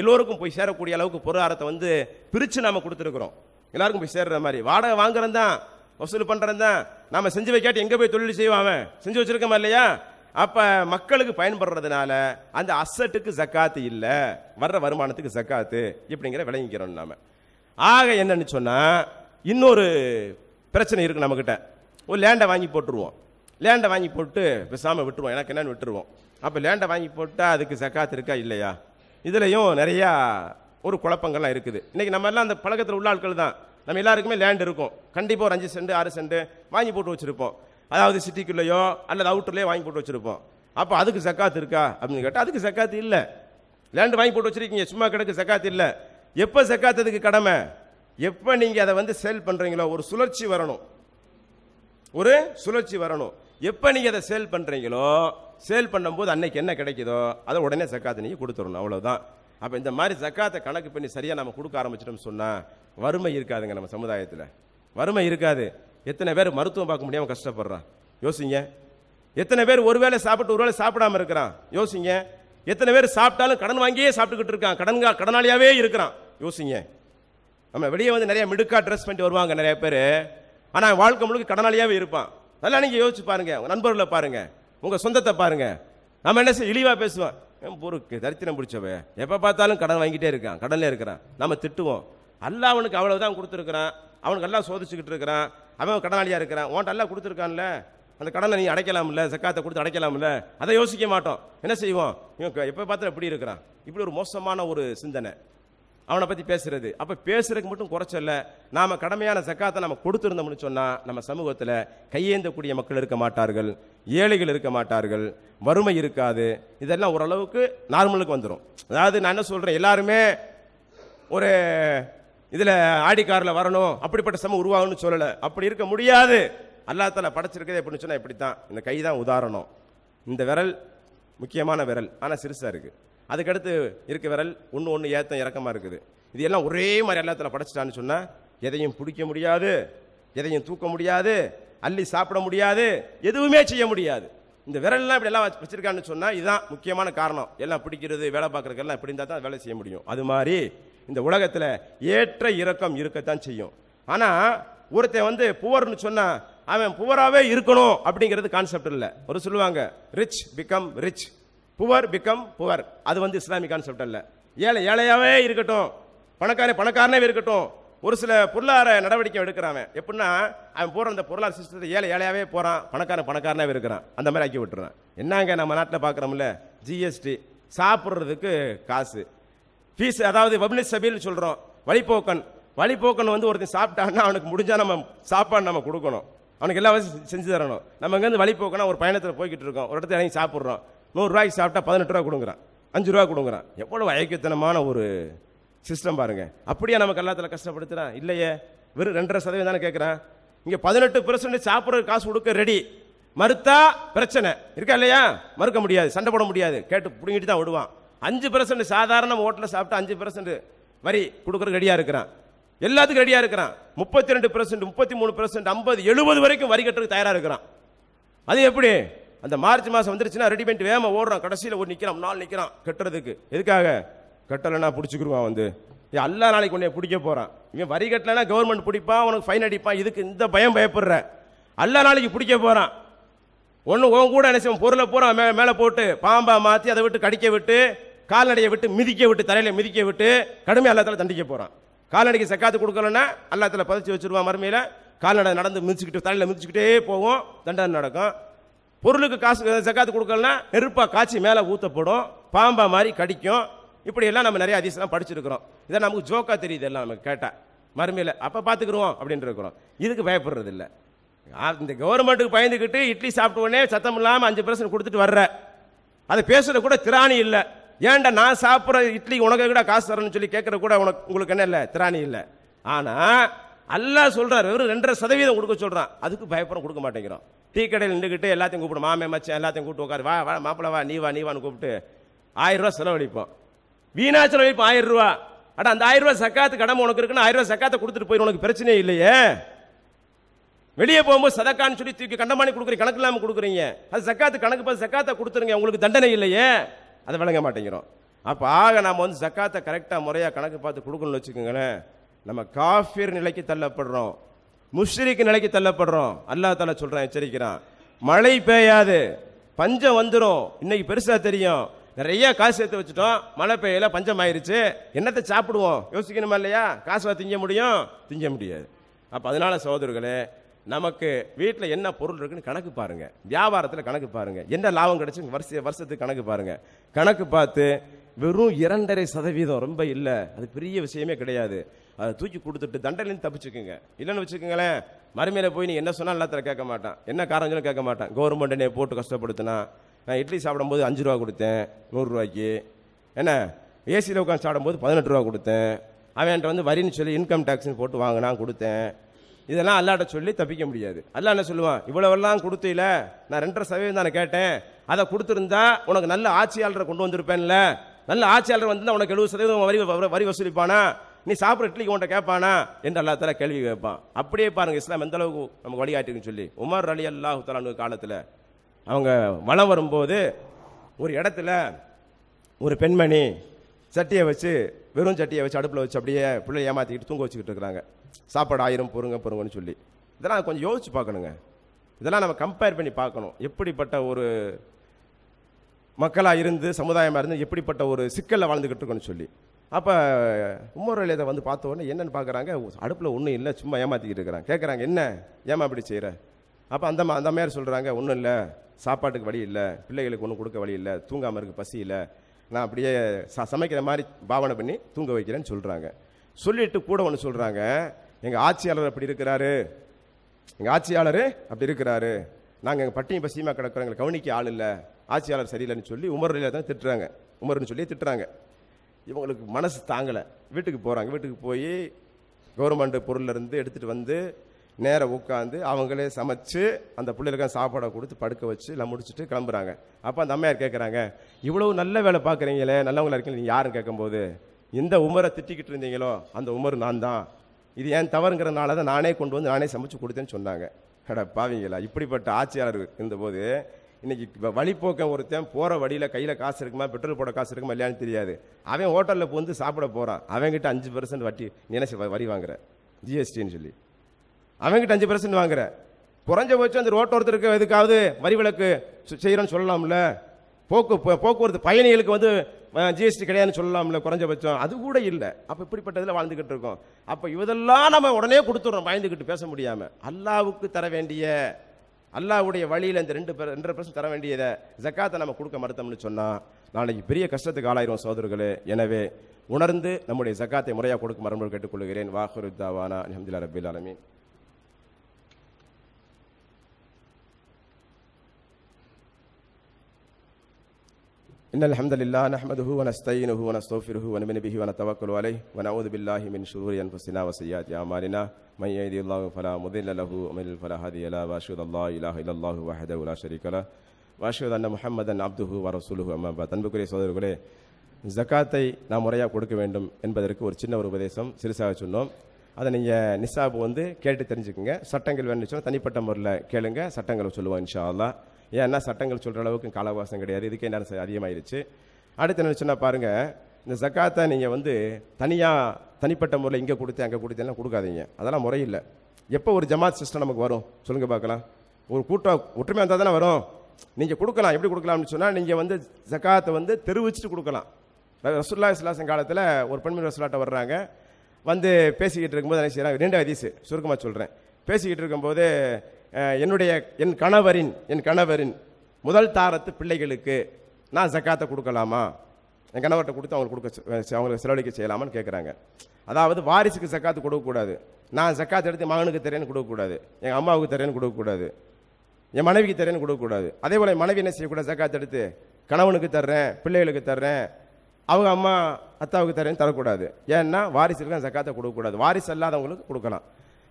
எல்லோருக்கும் போய் சேரக்கூடிய அளவுக்கு பொருளாதாரத்தை வந்து பிரித்து நாம் கொடுத்துருக்குறோம் எல்லாருக்கும் போய் சேர்ற மாதிரி வாடகை வாங்குறது தான் வசூல் பண்ணுறது தான் நாம் செஞ்சு வைக்காட்டி எங்கே போய் தொழில் செய்வான் அவன் செஞ்சு வச்சுருக்கோமா இல்லையா அப்போ மக்களுக்கு பயன்படுறதுனால அந்த அசட்டுக்கு ஜக்காத்து இல்லை வர்ற வருமானத்துக்கு ஜக்காத்து இப்படிங்கிற விளங்கிக்கிறோம் நாம் ஆக என்னன்னு சொன்னால் இன்னொரு பிரச்சனை இருக்குது நம்மக்கிட்ட ஒரு லேண்டை வாங்கி போட்டுருவோம் லேண்டை வாங்கி போட்டு பேசாமல் விட்டுருவோம் எனக்கு என்னன்னு விட்டுருவோம் அப்போ லேண்டை வாங்கி போட்டால் அதுக்கு ஜக்காத்து இருக்கா இல்லையா இதுலேயும் நிறையா ஒரு குழப்பங்கள்லாம் இருக்குது இன்றைக்கி நம்ம எல்லாம் அந்த பழக்கத்தில் உள்ள ஆட்கள் தான் நம்ம எல்லாருக்குமே லேண்ட் இருக்கும் கண்டிப்பாக ஒரு அஞ்சு சென்ட் ஆறு சென்ட் வாங்கி போட்டு வச்சுருப்போம் அதாவது சிட்டிக்குள்ளேயோ அல்லது அவுட்டர்லேயோ வாங்கி போட்டு வச்சுருப்போம் அப்போ அதுக்கு சக்காத்து இருக்கா அப்படின்னு கேட்டால் அதுக்கு சக்காத்து இல்லை லேண்ட் வாங்கி போட்டு வச்சுருக்கீங்க சும்மா கிடக்கு சக்காத்து இல்லை எப்போ சக்காத்ததுக்கு கடமை எப்போ நீங்கள் அதை வந்து சேல் பண்ணுறீங்களோ ஒரு சுழற்சி வரணும் ஒரு சுழற்சி வரணும் எப்போ நீங்கள் அதை சேல் பண்ணுறீங்களோ சேல் பண்ணும்போது அன்னைக்கு என்ன கிடைக்குதோ அதை உடனே சக்காத்து நீங்கள் கொடுத்துடணும் அவ்வளோதான் அப்போ இந்த மாதிரி சக்காத்தை கணக்கு பண்ணி சரியாக நம்ம கொடுக்க ஆரம்பிச்சிட்டோம்னு சொன்னால் வறுமை இருக்காதுங்க நம்ம சமுதாயத்தில் வறுமை இருக்காது எத்தனை பேர் மருத்துவம் பார்க்க முடியாமல் கஷ்டப்படுறான் யோசிங்க எத்தனை பேர் ஒரு வேளை சாப்பிட்டு ஒரு வேளை சாப்பிடாமல் இருக்கிறான் யோசிங்க எத்தனை பேர் சாப்பிட்டாலும் கடன் வாங்கியே சாப்பிட்டுக்கிட்டு இருக்கான் கடன் கடனாளியாகவே இருக்கிறான் யோசிங்க நம்ம வெளியே வந்து நிறைய மிடுக்கா ட்ரெஸ் பண்ணிட்டு வருவாங்க நிறைய பேர் ஆனால் வாழ்க்கை முழுக்க கடனாளியாகவே இருப்பான் அதெல்லாம் நீங்கள் யோசிச்சு பாருங்கள் நண்பர்களை பாருங்கள் உங்கள் சொந்தத்தை பாருங்கள் நம்ம என்ன செய்ய இழிவாக பேசுவேன் பொறுக்கு தரித்திரம் பிடிச்சவ எப்போ பார்த்தாலும் கடன் வாங்கிட்டே இருக்கான் கடனில் இருக்கிறான் நம்ம திட்டுவோம் அல்ல அவனுக்கு அவ்வளோ தான் கொடுத்துருக்குறான் அவனுக்கு எல்லாம் சோதிச்சுக்கிட்டு இருக்கிறான் அவன் கடனாளியாக இருக்கிறான் உன்ட்ட எல்லாம் கொடுத்துருக்கான்ல அந்த கடனை நீ அடைக்கலாம்ல சக்காத்தை கொடுத்து அடைக்கலாம்ல அதை யோசிக்க மாட்டோம் என்ன செய்வோம் இவன் எப்போ பார்த்தா இப்படி இருக்கிறான் இப்படி ஒரு மோசமான ஒரு சிந்தனை அவனை பற்றி பேசுறது அப்போ பேசுறதுக்கு மட்டும் குறைச்சல்ல நாம் கடமையான சக்காத்தை நம்ம கொடுத்துருந்தோம்னு சொன்னால் நம்ம சமூகத்தில் கையேந்தக்கூடிய மக்கள் இருக்க மாட்டார்கள் ஏழைகள் இருக்க மாட்டார்கள் வறுமை இருக்காது இதெல்லாம் ஓரளவுக்கு நார்மலுக்கு வந்துடும் அதாவது நான் என்ன சொல்கிறேன் எல்லாருமே ஒரு இதில் ஆடி காரில் வரணும் அப்படிப்பட்ட சமூகம் உருவாகணும்னு சொல்லலை அப்படி இருக்க முடியாது அல்லாத்தால படைச்சிருக்கதே அப்படின்னு சொன்னால் இப்படி தான் இந்த கை தான் உதாரணம் இந்த விரல் முக்கியமான விரல் ஆனால் சிறுசாக இருக்குது அதுக்கடுத்து இருக்க விரல் ஒன்று ஒன்று ஏத்தம் இறக்கமாக இருக்குது இது எல்லாம் ஒரே மாதிரி எல்லாத்தில் படைச்சிட்டான்னு சொன்னால் எதையும் பிடிக்க முடியாது எதையும் தூக்க முடியாது அள்ளி சாப்பிட முடியாது எதுவுமே செய்ய முடியாது இந்த விரல்லாம் இப்படி எல்லாம் வச்சுருக்கான்னு சொன்னால் இதுதான் முக்கியமான காரணம் எல்லாம் பிடிக்கிறது வேலை பார்க்குறதுக்கெல்லாம் இப்படி இருந்தால் தான் வேலை செய்ய முடியும் அது மாதிரி இந்த உலகத்தில் ஏற்ற இறக்கம் இருக்கத்தான் செய்யும் ஆனால் ஒருத்தன் வந்து புவர்னு சொன்னால் அவன் புவராகவே இருக்கணும் அப்படிங்கிறது கான்செப்ட் இல்லை ஒரு சொல்லுவாங்க rich become rich poor become poor அது வந்து இஸ்லாமிக் கான்செப்ட் அல்ல ஏழை ஏழையாகவே இருக்கட்டும் பணக்காரன் பணக்காரனே இருக்கட்டும் ஒரு சில பொருளாதார நடவடிக்கை எடுக்கிறான் எப்படின்னா அவன் போகிற அந்த பொருளாதார சிஸ்டத்தை ஏழை ஏழையாகவே போகிறான் பணக்காரன் பணக்காரனாகவே இருக்கிறான் அந்த மாதிரி ஆக்கி விட்டுறான் என்னங்க நம்ம நாட்டில் பார்க்குறோம்ல ஜிஎஸ்டி சாப்பிட்றதுக்கு காசு ஃபீஸ் அதாவது வபினி சபில் சொல்கிறோம் வழிபோக்கன் வழிபோக்கன் வந்து ஒருத்தன் சாப்பிட்டான்னா அவனுக்கு முடிஞ்சால் நம்ம சாப்பாடு நம்ம கொடுக்கணும் அவனுக்கு எல்லா வசதி செஞ்சு தரணும் நம்ம இங்கேருந்து வழிபோக்கன்னா ஒரு பயணத்தில் போய்கிட்டு இருக்கோம் ஒரு இடத்துல இறங்கி சாப்பிட்றோம் நூறுரூவாய்க்கு சாப்பிட்டா பதினெட்டு ரூபா கொடுங்குறான் அஞ்சு ரூபா கொடுங்குறான் எவ்வளோ அயோக்கியத்தனமான ஒரு சிஸ்டம் பாருங்கள் அப்படியே நமக்கு எல்லாத்துல கஷ்டப்படுத்துகிறான் இல்லையே வெறும் ரெண்டரை சதவீதம் தானே கேட்குறான் இங்கே பதினெட்டு பெர்சன்ட் சாப்பிட்ற காசு கொடுக்க ரெடி மறுத்தா பிரச்சனை இருக்கா இல்லையா மறுக்க முடியாது சண்டை போட முடியாது கேட்டு பிடுங்கிட்டு தான் விடுவான் அஞ்சு பெர்சன்ட் சாதாரண ஹோட்டலில் சாப்பிட்டு அஞ்சு பெர்சன்ட் வரி கொடுக்குறதுக்கு ரெடியாக இருக்கிறான் எல்லாத்துக்கும் ரெடியாக இருக்கிறான் முப்பத்தி ரெண்டு பெர்சன்ட் முப்பத்தி மூணு பெர்சன்ட் ஐம்பது எழுபது வரைக்கும் வரி கட்டுறதுக்கு தயாராக இருக்கிறான் அது எப்படி அந்த மார்ச் மாதம் வந்துருச்சுன்னா ரெடி பண்ணி வேகமாக ஓடுறான் கடைசியில் ஒரு நிற்கிறான் நாள் நிற்கிறான் கட்டுறதுக்கு எதுக்காக கட்டலைன்னா பிடிச்சிக்கிருவான் வந்து எல்லா நாளைக்கு உன்னை பிடிக்க போகிறான் இவன் வரி கட்டலைன்னா கவர்மெண்ட் பிடிப்பான் உனக்கு ஃபைன் அடிப்பான் இதுக்கு இந்த பயம் பயப்படுற எல்லா நாளைக்கு பிடிக்க போகிறான் ஒன்று உன் கூட நினைச்சவன் பொருளை பூரா மே மேலே போட்டு பாம்பா மாற்றி அதை விட்டு கடிக்க விட்டு கால்நடையை விட்டு மிதிக்க விட்டு தலையில் மிதிக்க விட்டு கடுமையாக எல்லாத்தில் தண்டிக்க போகிறான் கால்நடைக்கு சக்காத்து கொடுக்கலன்னா எல்லாத்தில் பதிச்சு வச்சுருவான் மறுமையில் கால்நடை நடந்து மிதிச்சுக்கிட்டு தலையில் மிதிச்சுக்கிட்டே போவோம் தண்டனை நடக்கும் பொருளுக்கு காசு ஜக்காத்து கொடுக்கலனா நெருப்பாக காய்ச்சி மேலே ஊற்றப்படும் பாம்பா மாதிரி கடிக்கும் இப்படியெல்லாம் நம்ம நிறைய அதிசயம் படிச்சிருக்கிறோம் இதை நமக்கு ஜோக்காக தெரியுது எல்லாம் நமக்கு கேட்டால் மறுமையில் அப்போ பார்த்துக்குருவோம் அப்படின்னு இருக்கிறோம் இதுக்கு பயப்படுறது இல்லை இந்த கவர்மெண்ட்டுக்கு பயந்துக்கிட்டு இட்லி சாப்பிட்ட உடனே சத்தம் இல்லாமல் அஞ்சு பர்சன்ட் கொடுத்துட்டு வர்ற அதை பேசுகிற கூட திராணி இல்லை ஏன்டா நான் சாப்பிட்ற இட்லி உனக்கு கூட காசு தரணும்னு சொல்லி கேட்குற கூட உனக்கு உங்களுக்கு என்ன இல்லை திராணி இல்லை ஆனால் அல்லா சொல்றாரு வெறும் ரெண்டரை சதவீதம் கொடுக்க சொல்கிறான் அதுக்கு பயப்படம் கொடுக்க மாட்டேங்கிறோம் டீ கடையில் நின்றுக்கிட்டு எல்லாத்தையும் கூப்பிடும் மாமே மச்சான் எல்லாத்தையும் கூப்பிட்டு உட்காரு வா வா மாப்பிள வா நீ வா நீ வான்னு கூப்பிட்டு ஆயிரம் ரூபா செலவழிப்போம் வீணா செலவழிப்போம் ஆயிரம் ரூபா அட அந்த ஆயிரம் ரூபா சக்காத்து கடமை உனக்கு இருக்குன்னு ஆயிரம் ரூபா சக்காத்தை கொடுத்துட்டு போயிடும் உனக்கு பிரச்சனையே இல்லையே வெளியே போகும்போது சதக்கான்னு சொல்லி தூக்கி கண்டமானி கொடுக்குறீங்க கணக்கு இல்லாமல் கொடுக்குறீங்க அது சக்காத்து கணக்கு பார்த்து சக்காத்தை கொடுத்துருங்க உங்களுக்கு தண்டனை இல்லையே அதை விளங்க மாட்டேங்கிறோம் அப்போ ஆக நாம் வந்து சக்காத்தை கரெக்டாக முறையாக கணக்கு பார்த்து கொடுக்கணும்னு வச்சுக்கோங்களேன் நம்ம காஃபிர் நிலைக்கு தள்ளப்படுறோம் முஷ்ரிக்கு நிலைக்கு தள்ளப்படுறோம் அல்லா தலை சொல்கிறான் எச்சரிக்கிறான் மழை பெய்யாது பஞ்சம் வந்துடும் இன்னைக்கு பெருசாக தெரியும் நிறைய காசு சேர்த்து வச்சுட்டோம் மழை பெய்யல பஞ்சம் ஆயிடுச்சு என்னத்தை சாப்பிடுவோம் யோசிக்கணுமா இல்லையா காசை திங்க முடியும் திங்க முடியாது அப்போ அதனால சகோதரர்களே நமக்கு வீட்டில் என்ன பொருள் இருக்குன்னு கணக்கு பாருங்கள் வியாபாரத்தில் கணக்கு பாருங்கள் என்ன லாபம் கிடச்சி வருஷ வருஷத்துக்கு கணக்கு பாருங்கள் கணக்கு பார்த்து வெறும் இரண்டரை சதவீதம் ரொம்ப இல்லை அது பெரிய விஷயமே கிடையாது அதை தூக்கி கொடுத்துட்டு தண்டனையிலேருந்து தப்பிச்சுக்குங்க இல்லைன்னு வச்சுக்கோங்களேன் மறுமையில் போய் நீ என்ன சொன்னால் எல்லாத்தர கேட்க மாட்டான் என்ன காரணம் கேட்க மாட்டான் கவர்மெண்ட் என்னை போட்டு கஷ்டப்படுத்தினா நான் இட்லி சாப்பிடும்போது அஞ்சு ரூபா கொடுத்தேன் நூறுரூவாய்க்கு என்ன ஏசியில் உட்காந்து சாப்பிடும்போது பதினெட்டு ரூபா கொடுத்தேன் அவன்கிட்ட வந்து வரின்னு சொல்லி இன்கம் டேக்ஸ்னு போட்டு வாங்கினா கொடுத்தேன் இதெல்லாம் அல்லாட்ட சொல்லி தப்பிக்க முடியாது அல்லா என்ன சொல்லுவான் இவ்வளவெல்லாம் கொடுத்தில நான் ரெண்டரை சதவீதம் தானே கேட்டேன் அதை கொடுத்துருந்தா உனக்கு நல்ல ஆட்சியாளரை கொண்டு வந்திருப்பேன்ல நல்ல ஆட்சியாளர் வந்து உனக்கு எழுபது சதவீதம் வரி வரி வசூலிப்பானா நீ சாப்பிட்ற இட்லிக்கு உன்ட்ட கேட்பானா என்று அல்லா தலா கேள்வி கேட்பான் அப்படியே பாருங்க இஸ்லாம் எந்த அளவுக்கு நமக்கு வழிகாட்டுன்னு சொல்லி உமர் அலி அல்லாஹு தலானு காலத்தில் அவங்க வளம் வரும்போது ஒரு இடத்துல ஒரு பெண்மணி சட்டியை வச்சு வெறும் சட்டியை வச்சு அடுப்பில் வச்சு அப்படியே பிள்ளை ஏமாற்றிக்கிட்டு தூங்க வச்சுக்கிட்டு இருக்கிறாங்க சாப்பாடு ஆயிரம் பொறுங்க பொறுங்கன்னு சொல்லி இதெல்லாம் கொஞ்சம் யோசிச்சு பார்க்கணுங்க இதெல்லாம் நம்ம கம்பேர் பண்ணி பார்க்கணும் எப்படிப்பட்ட ஒரு மக்களாக இருந்து சமுதாயமாக இருந்து எப்படிப்பட்ட ஒரு சிக்கலில் வாழ்ந்துக்கிட்டு இருக்கணும்னு சொல்லி அப்போ உமர் இதை வந்து பார்த்தோன்னே என்னென்னு பார்க்குறாங்க அடுப்பில் ஒன்றும் இல்லை சும்மா ஏமாற்றிக்கிட்டு இருக்கிறாங்க கேட்குறாங்க என்ன ஏமா அப்படி செய்கிற அப்போ அந்த அந்த மாதிரி சொல்கிறாங்க ஒன்றும் இல்லை சாப்பாட்டுக்கு வழி இல்லை பிள்ளைகளுக்கு ஒன்றும் கொடுக்க வழி இல்லை தூங்காமல் இருக்குது பசி இல்லை நான் அப்படியே ச சமைக்கிற மாதிரி பாவனை பண்ணி தூங்க வைக்கிறேன்னு சொல்கிறாங்க சொல்லிட்டு கூட ஒன்று சொல்கிறாங்க எங்கள் ஆட்சியாளர் அப்படி இருக்கிறாரு எங்கள் ஆட்சியாளர் அப்படி இருக்கிறாரு நாங்கள் எங்கள் பட்டியும் கிடக்கிறோம் எங்களை கவனிக்க ஆள் இல்லை ஆட்சியாளர் சரியில்லைன்னு சொல்லி உமர்ல தான் திட்டுறாங்க உமர்னு சொல்லி திட்டுறாங்க இவங்களுக்கு மனசு தாங்கலை வீட்டுக்கு போகிறாங்க வீட்டுக்கு போய் கவர்மெண்ட் பொருள்லேருந்து எடுத்துகிட்டு வந்து நேராக உட்காந்து அவங்களே சமைச்சு அந்த பிள்ளைகளுக்கு சாப்பாடை கொடுத்து படுக்க வச்சு எல்லாம் முடிச்சுட்டு கிளம்புறாங்க அப்போ அந்த அம்மையார் கேட்குறாங்க இவ்வளோ நல்ல வேலை பார்க்குறீங்களே நல்லவங்களா இருக்கீங்க நீங்கள் யாரும் கேட்கும்போது எந்த உமரை திட்டிக்கிட்டு இருந்தீங்களோ அந்த உமர் நான் தான் இது ஏன் தவறுங்கிறனால தான் நானே கொண்டு வந்து நானே சமைச்சு கொடுத்தேன்னு சொன்னாங்க கடை பாவீங்களா இப்படிப்பட்ட ஆட்சியாளர் இருந்தபோது இன்றைக்கி வழிப்போக்க ஒருத்தன் போகிற வழியில் கையில் காசு இருக்குமா பெட்ரோல் போட காசு இருக்குமா இல்லையான்னு தெரியாது அவன் ஹோட்டலில் போந்து சாப்பிட போகிறான் அவன்கிட்ட அஞ்சு பர்சன்ட் வட்டி நினைச்சு வரி வாங்குற ஜிஎஸ்டின்னு சொல்லி அவன்கிட்ட அஞ்சு பர்சன்ட் வாங்குற குறைஞ்சபட்சம் அந்த ரோட்டோரத்திற்கு எதுக்காவது வரி விளக்கு செய்கிறோன்னு சொல்லலாம்ல போக்கு போக்குவரத்து பயணிகளுக்கு வந்து ஜிஎஸ்டி கிடையாதுன்னு சொல்லலாம்ல குறைஞ்சபட்சம் அது கூட இல்லை அப்போ இப்படிப்பட்டதில் வாழ்ந்துக்கிட்டு இருக்கோம் அப்போ இதெல்லாம் நம்ம உடனே கொடுத்துட்றோம் பயந்துக்கிட்டு பேச முடியாமல் அல்லாவுக்கு தர வேண்டிய அல்லாவுடைய வழியில் இந்த ரெண்டு பேர் ரெண்டரை பர்சன்ட் தர வேண்டியதை ஜக்காத்தை நம்ம கொடுக்க மறுத்தோம்னு சொன்னால் நாளைக்கு பெரிய கஷ்டத்துக்கு ஆளாயிரும் சோதர்களே எனவே உணர்ந்து நம்முடைய ஜக்காத்தை முறையாக கொடுக்க மரபு கேட்டுக்கொள்கிறேன் வாஹருத்தாவானா அஹமதுல்லா ரபில் அலமீன் إن الحمد لله نحمده ونستعينه ونستغفره ونؤمن به ونتوكل عليه ونعوذ بالله من شرور أنفسنا وسيئات أعمالنا من يهدي الله فلا مضل له ومن يضلل فلا هادي له وأشهد أن لا إله إلا الله وحده لا شريك له وأشهد أن محمدا عبده ورسوله أما بعد அன்புக்குரிய சோதரர்களே ஜக்காத்தை நாம் முறையாக கொடுக்க வேண்டும் என்பதற்கு ஒரு சின்ன ஒரு உபதேசம் சிறுசாக சொன்னோம் அதை நீங்கள் நிசாபு வந்து கேட்டு தெரிஞ்சுக்குங்க சட்டங்கள் வேணும்னு சொன்னால் தனிப்பட்ட முறையில் கேளுங்க சட்டங்களை சொல்லுவோம் இன்ஷா அல்லா ஏன்னா சட்டங்கள் சொல்கிற அளவுக்கு காலவாசம் கிடையாது இதுக்கே நேரம் அதிகமாயிருச்சு அடுத்து என்ன பாருங்கள் இந்த ஜக்காத்தை நீங்கள் வந்து தனியாக தனிப்பட்ட முறையில் இங்கே கொடுத்து அங்கே கொடுத்தேன் கொடுக்காதீங்க அதெல்லாம் முறையில்லை எப்போ ஒரு ஜமாத் சிஸ்டம் நமக்கு வரும் சொல்லுங்கள் பார்க்கலாம் ஒரு கூட்டம் ஒற்றுமையாக இருந்தால் தானே வரும் நீங்கள் கொடுக்கலாம் எப்படி கொடுக்கலாம்னு சொன்னால் நீங்கள் வந்து ஜக்காத்தை வந்து தெரிவிச்சுட்டு கொடுக்கலாம் ரசுல்லா இஸ்லாசன் காலத்தில் ஒரு பெண்மணி ரசுல்லாட்ட வர்றாங்க வந்து பேசிக்கிட்டு இருக்கும்போது என்ன செய்கிறாங்க ரெண்டு அதிசு சுருக்கமாக சொல்கிறேன் பேசிக்கிட்டு இருக்கும்போது என்னுடைய என் கணவரின் என் கணவரின் முதல் தாரத்து பிள்ளைகளுக்கு நான் ஜக்காத்தை கொடுக்கலாமா என் கணவர்கிட்ட கொடுத்து அவங்களுக்கு கொடுக்க அவங்களுக்கு செலவழிக்க செய்யலாமான்னு கேட்குறாங்க அதாவது வாரிசுக்கு ஜக்காத்து கொடுக்கக்கூடாது நான் ஜக்காத்து எடுத்து மகனுக்கு தரேன்னு கொடுக்கக்கூடாது எங்கள் அம்மாவுக்கு தரேன்னு கொடுக்கக்கூடாது என் மனைவிக்கு தரேன்னு கொடுக்கக்கூடாது அதே போல் மனைவி என்ன செய்யக்கூடாது ஜக்காத்து எடுத்து கணவனுக்கு தர்றேன் பிள்ளைகளுக்கு தர்றேன் அவங்க அம்மா அத்தாவுக்கு தரேன்னு தரக்கூடாது ஏன்னா வாரிசுக்கு தான் ஜக்காத்தை கொடுக்கக்கூடாது வாரிசு இல்லாதவங்களுக்கு கொடுக்கலாம்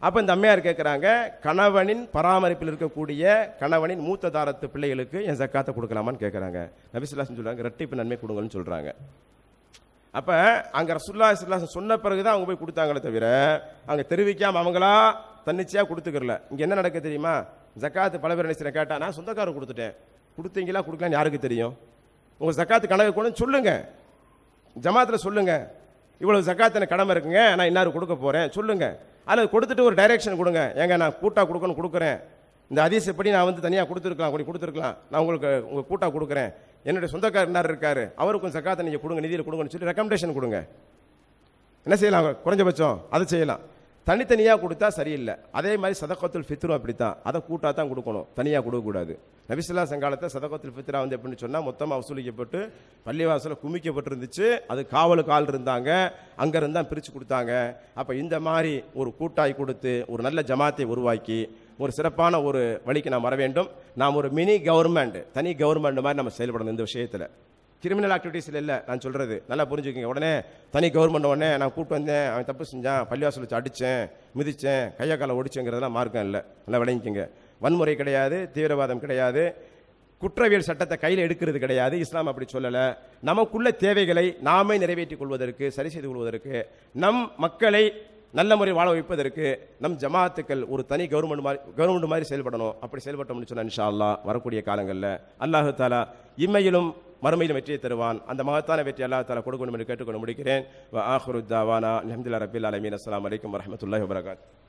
அப்போ இந்த அம்மையார் கேட்குறாங்க கணவனின் பராமரிப்பில் இருக்கக்கூடிய கணவனின் மூத்த தாரத்து பிள்ளைகளுக்கு என் சக்காத்தை கொடுக்கலாமான்னு கேட்குறாங்க நபிசுல்லாசன் சொல்கிறாங்க ரெட்டிப்பு நன்மை கொடுங்கன்னு சொல்கிறாங்க அப்போ அங்கே ரசுல்லா சுல்லாசன் சொன்ன பிறகு தான் அவங்க போய் கொடுத்தாங்களே தவிர அங்கே தெரிவிக்காமல் அவங்களா தன்னிச்சையாக கொடுத்துக்கிறல இங்கே என்ன நடக்க தெரியுமா ஜக்காத்து பல பேர் நினைச்சு கேட்டால் நான் சொந்தக்காரர் கொடுத்துட்டேன் கொடுத்தீங்களா கொடுக்கலான்னு யாருக்கு தெரியும் உங்கள் ஜக்காத்து கணக்கு கொண்டு சொல்லுங்கள் ஜமாத்தில் சொல்லுங்கள் இவ்வளோ ஜக்காத்து எனக்கு கடமை இருக்குங்க நான் இன்னாரு கொடுக்க போகிறேன் சொல்லுங்கள் அல்லது கொடுத்துட்டு ஒரு டைரக்ஷன் கொடுங்க ஏங்க நான் கூட்டாக கொடுக்கணும் கொடுக்குறேன் இந்த அதிசயப்படி நான் வந்து தனியாக கொடுத்துருக்கலாம் அப்படி கொடுத்துருக்கலாம் நான் உங்களுக்கு உங்கள் கூட்டாக கொடுக்குறேன் என்னுடைய சொந்தக்காரனார் இருக்கார் அவருக்கு கொஞ்சம் சக்காத்தை நீங்கள் கொடுங்க நிதியில் கொடுங்கன்னு சொல்லி ரெக்கமெண்டேஷன் கொடுங்க என்ன செய்யலாம் குறைஞ்சபட்சம் அது செய்யலாம் தனித்தனியாக கொடுத்தா சரியில்லை அதே மாதிரி சதக்கத்துல் ஃபித்ரும் அப்படி தான் அதை கூட்டாக தான் கொடுக்கணும் தனியாக கொடுக்கக்கூடாது நபிசுல்லா சங்காலத்தை சதக்கத்துல் ஃபித்ரா வந்து எப்படின்னு சொன்னால் மொத்தமாக வசூலிக்கப்பட்டு பள்ளிவாசலில் குமிக்கப்பட்டிருந்துச்சு அது காவலு கால் இருந்தாங்க அங்கே இருந்தால் பிரித்து கொடுத்தாங்க அப்போ இந்த மாதிரி ஒரு கூட்டாய் கொடுத்து ஒரு நல்ல ஜமாத்தை உருவாக்கி ஒரு சிறப்பான ஒரு வழிக்கு நாம் வர வேண்டும் நாம் ஒரு மினி கவர்மெண்ட் தனி கவர்மெண்ட் மாதிரி நம்ம செயல்படணும் இந்த விஷயத்தில் கிரிமினல் ஆக்டிவிட்டீஸில் இல்லை நான் சொல்கிறது நல்லா புரிஞ்சுக்கோங்க உடனே தனி கவர்மெண்ட் உடனே நான் கூப்பிட்டு வந்தேன் அவன் தப்பு செஞ்சான் பள்ளிவாசல் வச்சு அடித்தேன் மிதித்தேன் கையா காலை ஒடிச்சேங்கிறதெல்லாம் மார்க்கம் இல்லை நல்லா விளங்கிக்கோங்க வன்முறை கிடையாது தீவிரவாதம் கிடையாது குற்றவியல் சட்டத்தை கையில் எடுக்கிறது கிடையாது இஸ்லாம் அப்படி சொல்லலை நமக்குள்ள தேவைகளை நாமே நிறைவேற்றிக் கொள்வதற்கு சரி செய்து கொள்வதற்கு நம் மக்களை நல்ல முறை வாழ வைப்பதற்கு நம் ஜமாத்துக்கள் ஒரு தனி கவர்மெண்ட் மாதிரி கவர்மெண்ட் மாதிரி செயல்படணும் அப்படி செயல்பட்டோம்னு சொன்னால் இன்ஷா அல்லா வரக்கூடிய காலங்களில் அல்லாஹு தாலா இம்மையிலும் மறுமையிலும் வெற்றியை தருவான் அந்த மகத்தான வெற்றி அல்லா தாலா கொடுக்கணும் என்று கேட்டுக்கொண்டு முடிக்கிறேன் ஆஹ்ருத்தாவானா அலமதுல்லா ரபில் அலமீன் அஸ்லாம் வலைக்கம் வரமத்துல்லாஹ் வபரகாத்